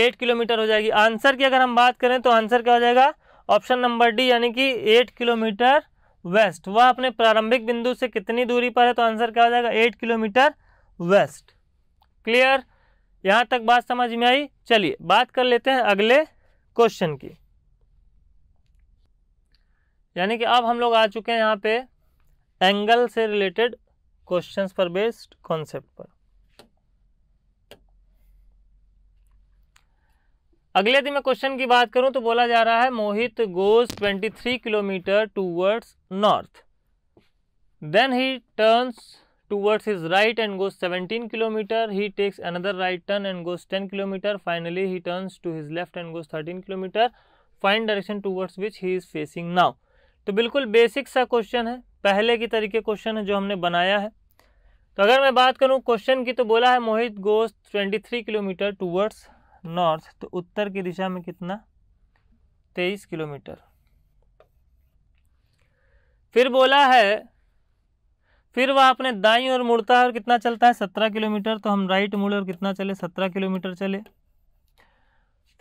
एट किलोमीटर हो जाएगी आंसर की अगर हम बात करें तो आंसर क्या हो जाएगा ऑप्शन नंबर डी यानी कि एट किलोमीटर वेस्ट वह अपने प्रारंभिक बिंदु से कितनी दूरी पर है तो आंसर क्या हो जाएगा एट किलोमीटर वेस्ट क्लियर यहां तक बात समझ में आई चलिए बात कर लेते हैं अगले क्वेश्चन की यानी कि अब हम लोग आ चुके हैं यहां पे एंगल से रिलेटेड क्वेश्चन पर बेस्ड कॉन्सेप्ट पर अगले दिन मैं क्वेश्चन की बात करूं तो बोला जा रहा है Mohit goes 23 kilometre towards north then he turns towards his right and goes 17 kilometre he takes another right turn and goes 10 kilometre finally he turns to his left and goes 13 kilometre find direction towards which he is facing now तो बिल्कुल basic सा question है पहले की तरीके question है जो हमने बनाया है तो अगर मैं बात करूं क्वेश्चन की तो बोला है Mohit goes twenty three kilometre towards north तो उत्तर की दिशा में कितना तेईस किलोमीटर फिर बोला है फिर वह अपने दाई और मुड़ता है और कितना चलता है सत्रह किलोमीटर तो हम राइट मुड़े और कितना चले सत्रह किलोमीटर चले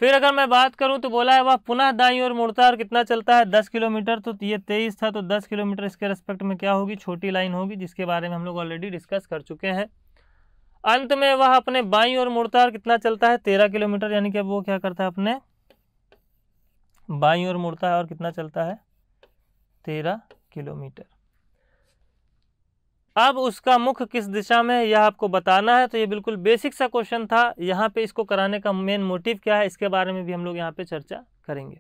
फिर अगर मैं बात करूं तो बोला है वह पुनः दाई और मुड़ता और कितना चलता है दस किलोमीटर तो ये तेईस था तो दस किलोमीटर इसके रेस्पेक्ट में क्या होगी छोटी लाइन होगी जिसके बारे में हम लोग ऑलरेडी डिस्कस कर चुके हैं अंत में वह अपने बाई और मुड़ता और कितना चलता है तेरह किलोमीटर यानी कि अब वो क्या करता है अपने बाई और मुड़ता है और कितना चलता है तेरह किलोमीटर अब उसका मुख किस दिशा में है यह आपको बताना है तो ये बिल्कुल बेसिक सा क्वेश्चन था यहाँ पे इसको कराने का मेन मोटिव क्या है इसके बारे में भी हम लोग यहाँ पे चर्चा करेंगे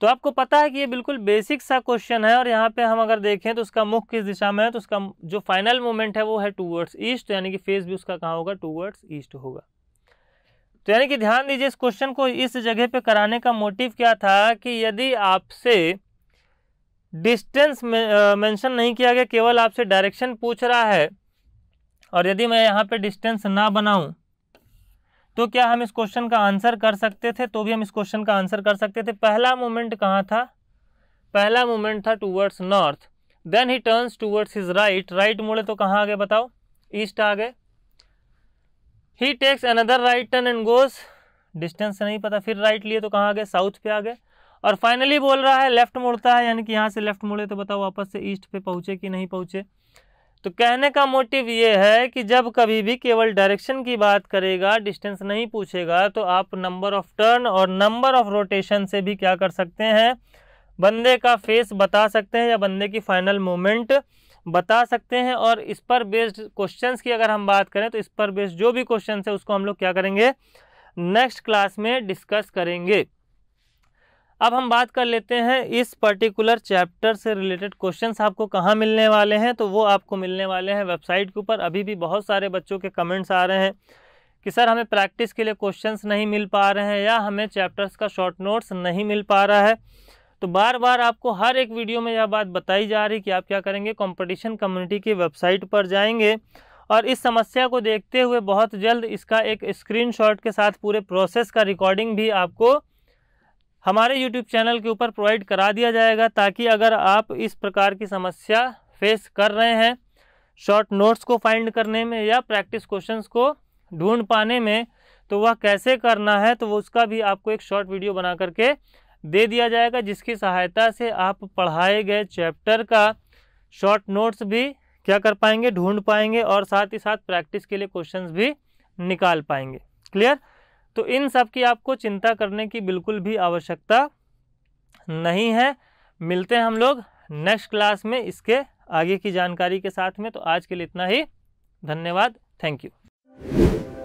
तो आपको पता है कि ये बिल्कुल बेसिक सा क्वेश्चन है और यहाँ पे हम अगर देखें तो उसका मुख किस दिशा में है तो उसका जो फाइनल मोमेंट है वो है टूवर्ड्स ईस्ट तो यानी कि फेस भी उसका कहाँ होगा टूवर्ड्स ईस्ट होगा तो यानी कि ध्यान दीजिए इस क्वेश्चन को इस जगह पर कराने का मोटिव क्या था कि यदि आपसे डिस्टेंस मेंशन नहीं किया गया केवल आपसे डायरेक्शन पूछ रहा है और यदि मैं यहाँ पे डिस्टेंस ना बनाऊँ तो क्या हम इस क्वेश्चन का आंसर कर सकते थे तो भी हम इस क्वेश्चन का आंसर कर सकते थे पहला मोमेंट कहाँ था पहला मोमेंट था towards north then he turns towards his right right मुड़े तो कहाँ आ गए बताओ ईस्ट आ गए he takes another right turn and goes distance नहीं पता फिर राइट लिए तो कहाँ आ गए साउथ पे आ गए और फाइनली बोल रहा है लेफ्ट मुड़ता है यानी कि यहाँ से लेफ्ट मुड़े तो बताओ वापस से ईस्ट पे पहुँचे कि नहीं पहुँचे तो कहने का मोटिव ये है कि जब कभी भी केवल डायरेक्शन की बात करेगा डिस्टेंस नहीं पूछेगा तो आप नंबर ऑफ टर्न और नंबर ऑफ रोटेशन से भी क्या कर सकते हैं बंदे का फेस बता सकते हैं या बंदे की फाइनल मोमेंट बता सकते हैं और इस पर बेस्ड क्वेश्चंस की अगर हम बात करें तो इस पर बेस्ड जो भी क्वेश्चन है उसको हम लोग क्या करेंगे नेक्स्ट क्लास में डिस्कस करेंगे अब हम बात कर लेते हैं इस पर्टिकुलर चैप्टर से रिलेटेड क्वेश्चंस आपको कहाँ मिलने वाले हैं तो वो आपको मिलने वाले हैं वेबसाइट के ऊपर अभी भी बहुत सारे बच्चों के कमेंट्स आ रहे हैं कि सर हमें प्रैक्टिस के लिए क्वेश्चंस नहीं मिल पा रहे हैं या हमें चैप्टर्स का शॉर्ट नोट्स नहीं मिल पा रहा है तो बार बार आपको हर एक वीडियो में यह बात बताई जा रही कि आप क्या करेंगे कॉम्पटिशन कम्युनिटी की वेबसाइट पर जाएंगे और इस समस्या को देखते हुए बहुत जल्द इसका एक स्क्रीनशॉट के साथ पूरे प्रोसेस का रिकॉर्डिंग भी आपको हमारे यूट्यूब चैनल के ऊपर प्रोवाइड करा दिया जाएगा ताकि अगर आप इस प्रकार की समस्या फेस कर रहे हैं शॉर्ट नोट्स को फाइंड करने में या प्रैक्टिस क्वेश्चंस को ढूंढ पाने में तो वह कैसे करना है तो उसका भी आपको एक शॉर्ट वीडियो बना करके दे दिया जाएगा जिसकी सहायता से आप पढ़ाए गए चैप्टर का शॉर्ट नोट्स भी क्या कर पाएंगे ढूंढ पाएंगे और साथ ही साथ प्रैक्टिस के लिए क्वेश्चंस भी निकाल पाएंगे क्लियर तो इन सब की आपको चिंता करने की बिल्कुल भी आवश्यकता नहीं है मिलते हैं हम लोग नेक्स्ट क्लास में इसके आगे की जानकारी के साथ में तो आज के लिए इतना ही धन्यवाद थैंक यू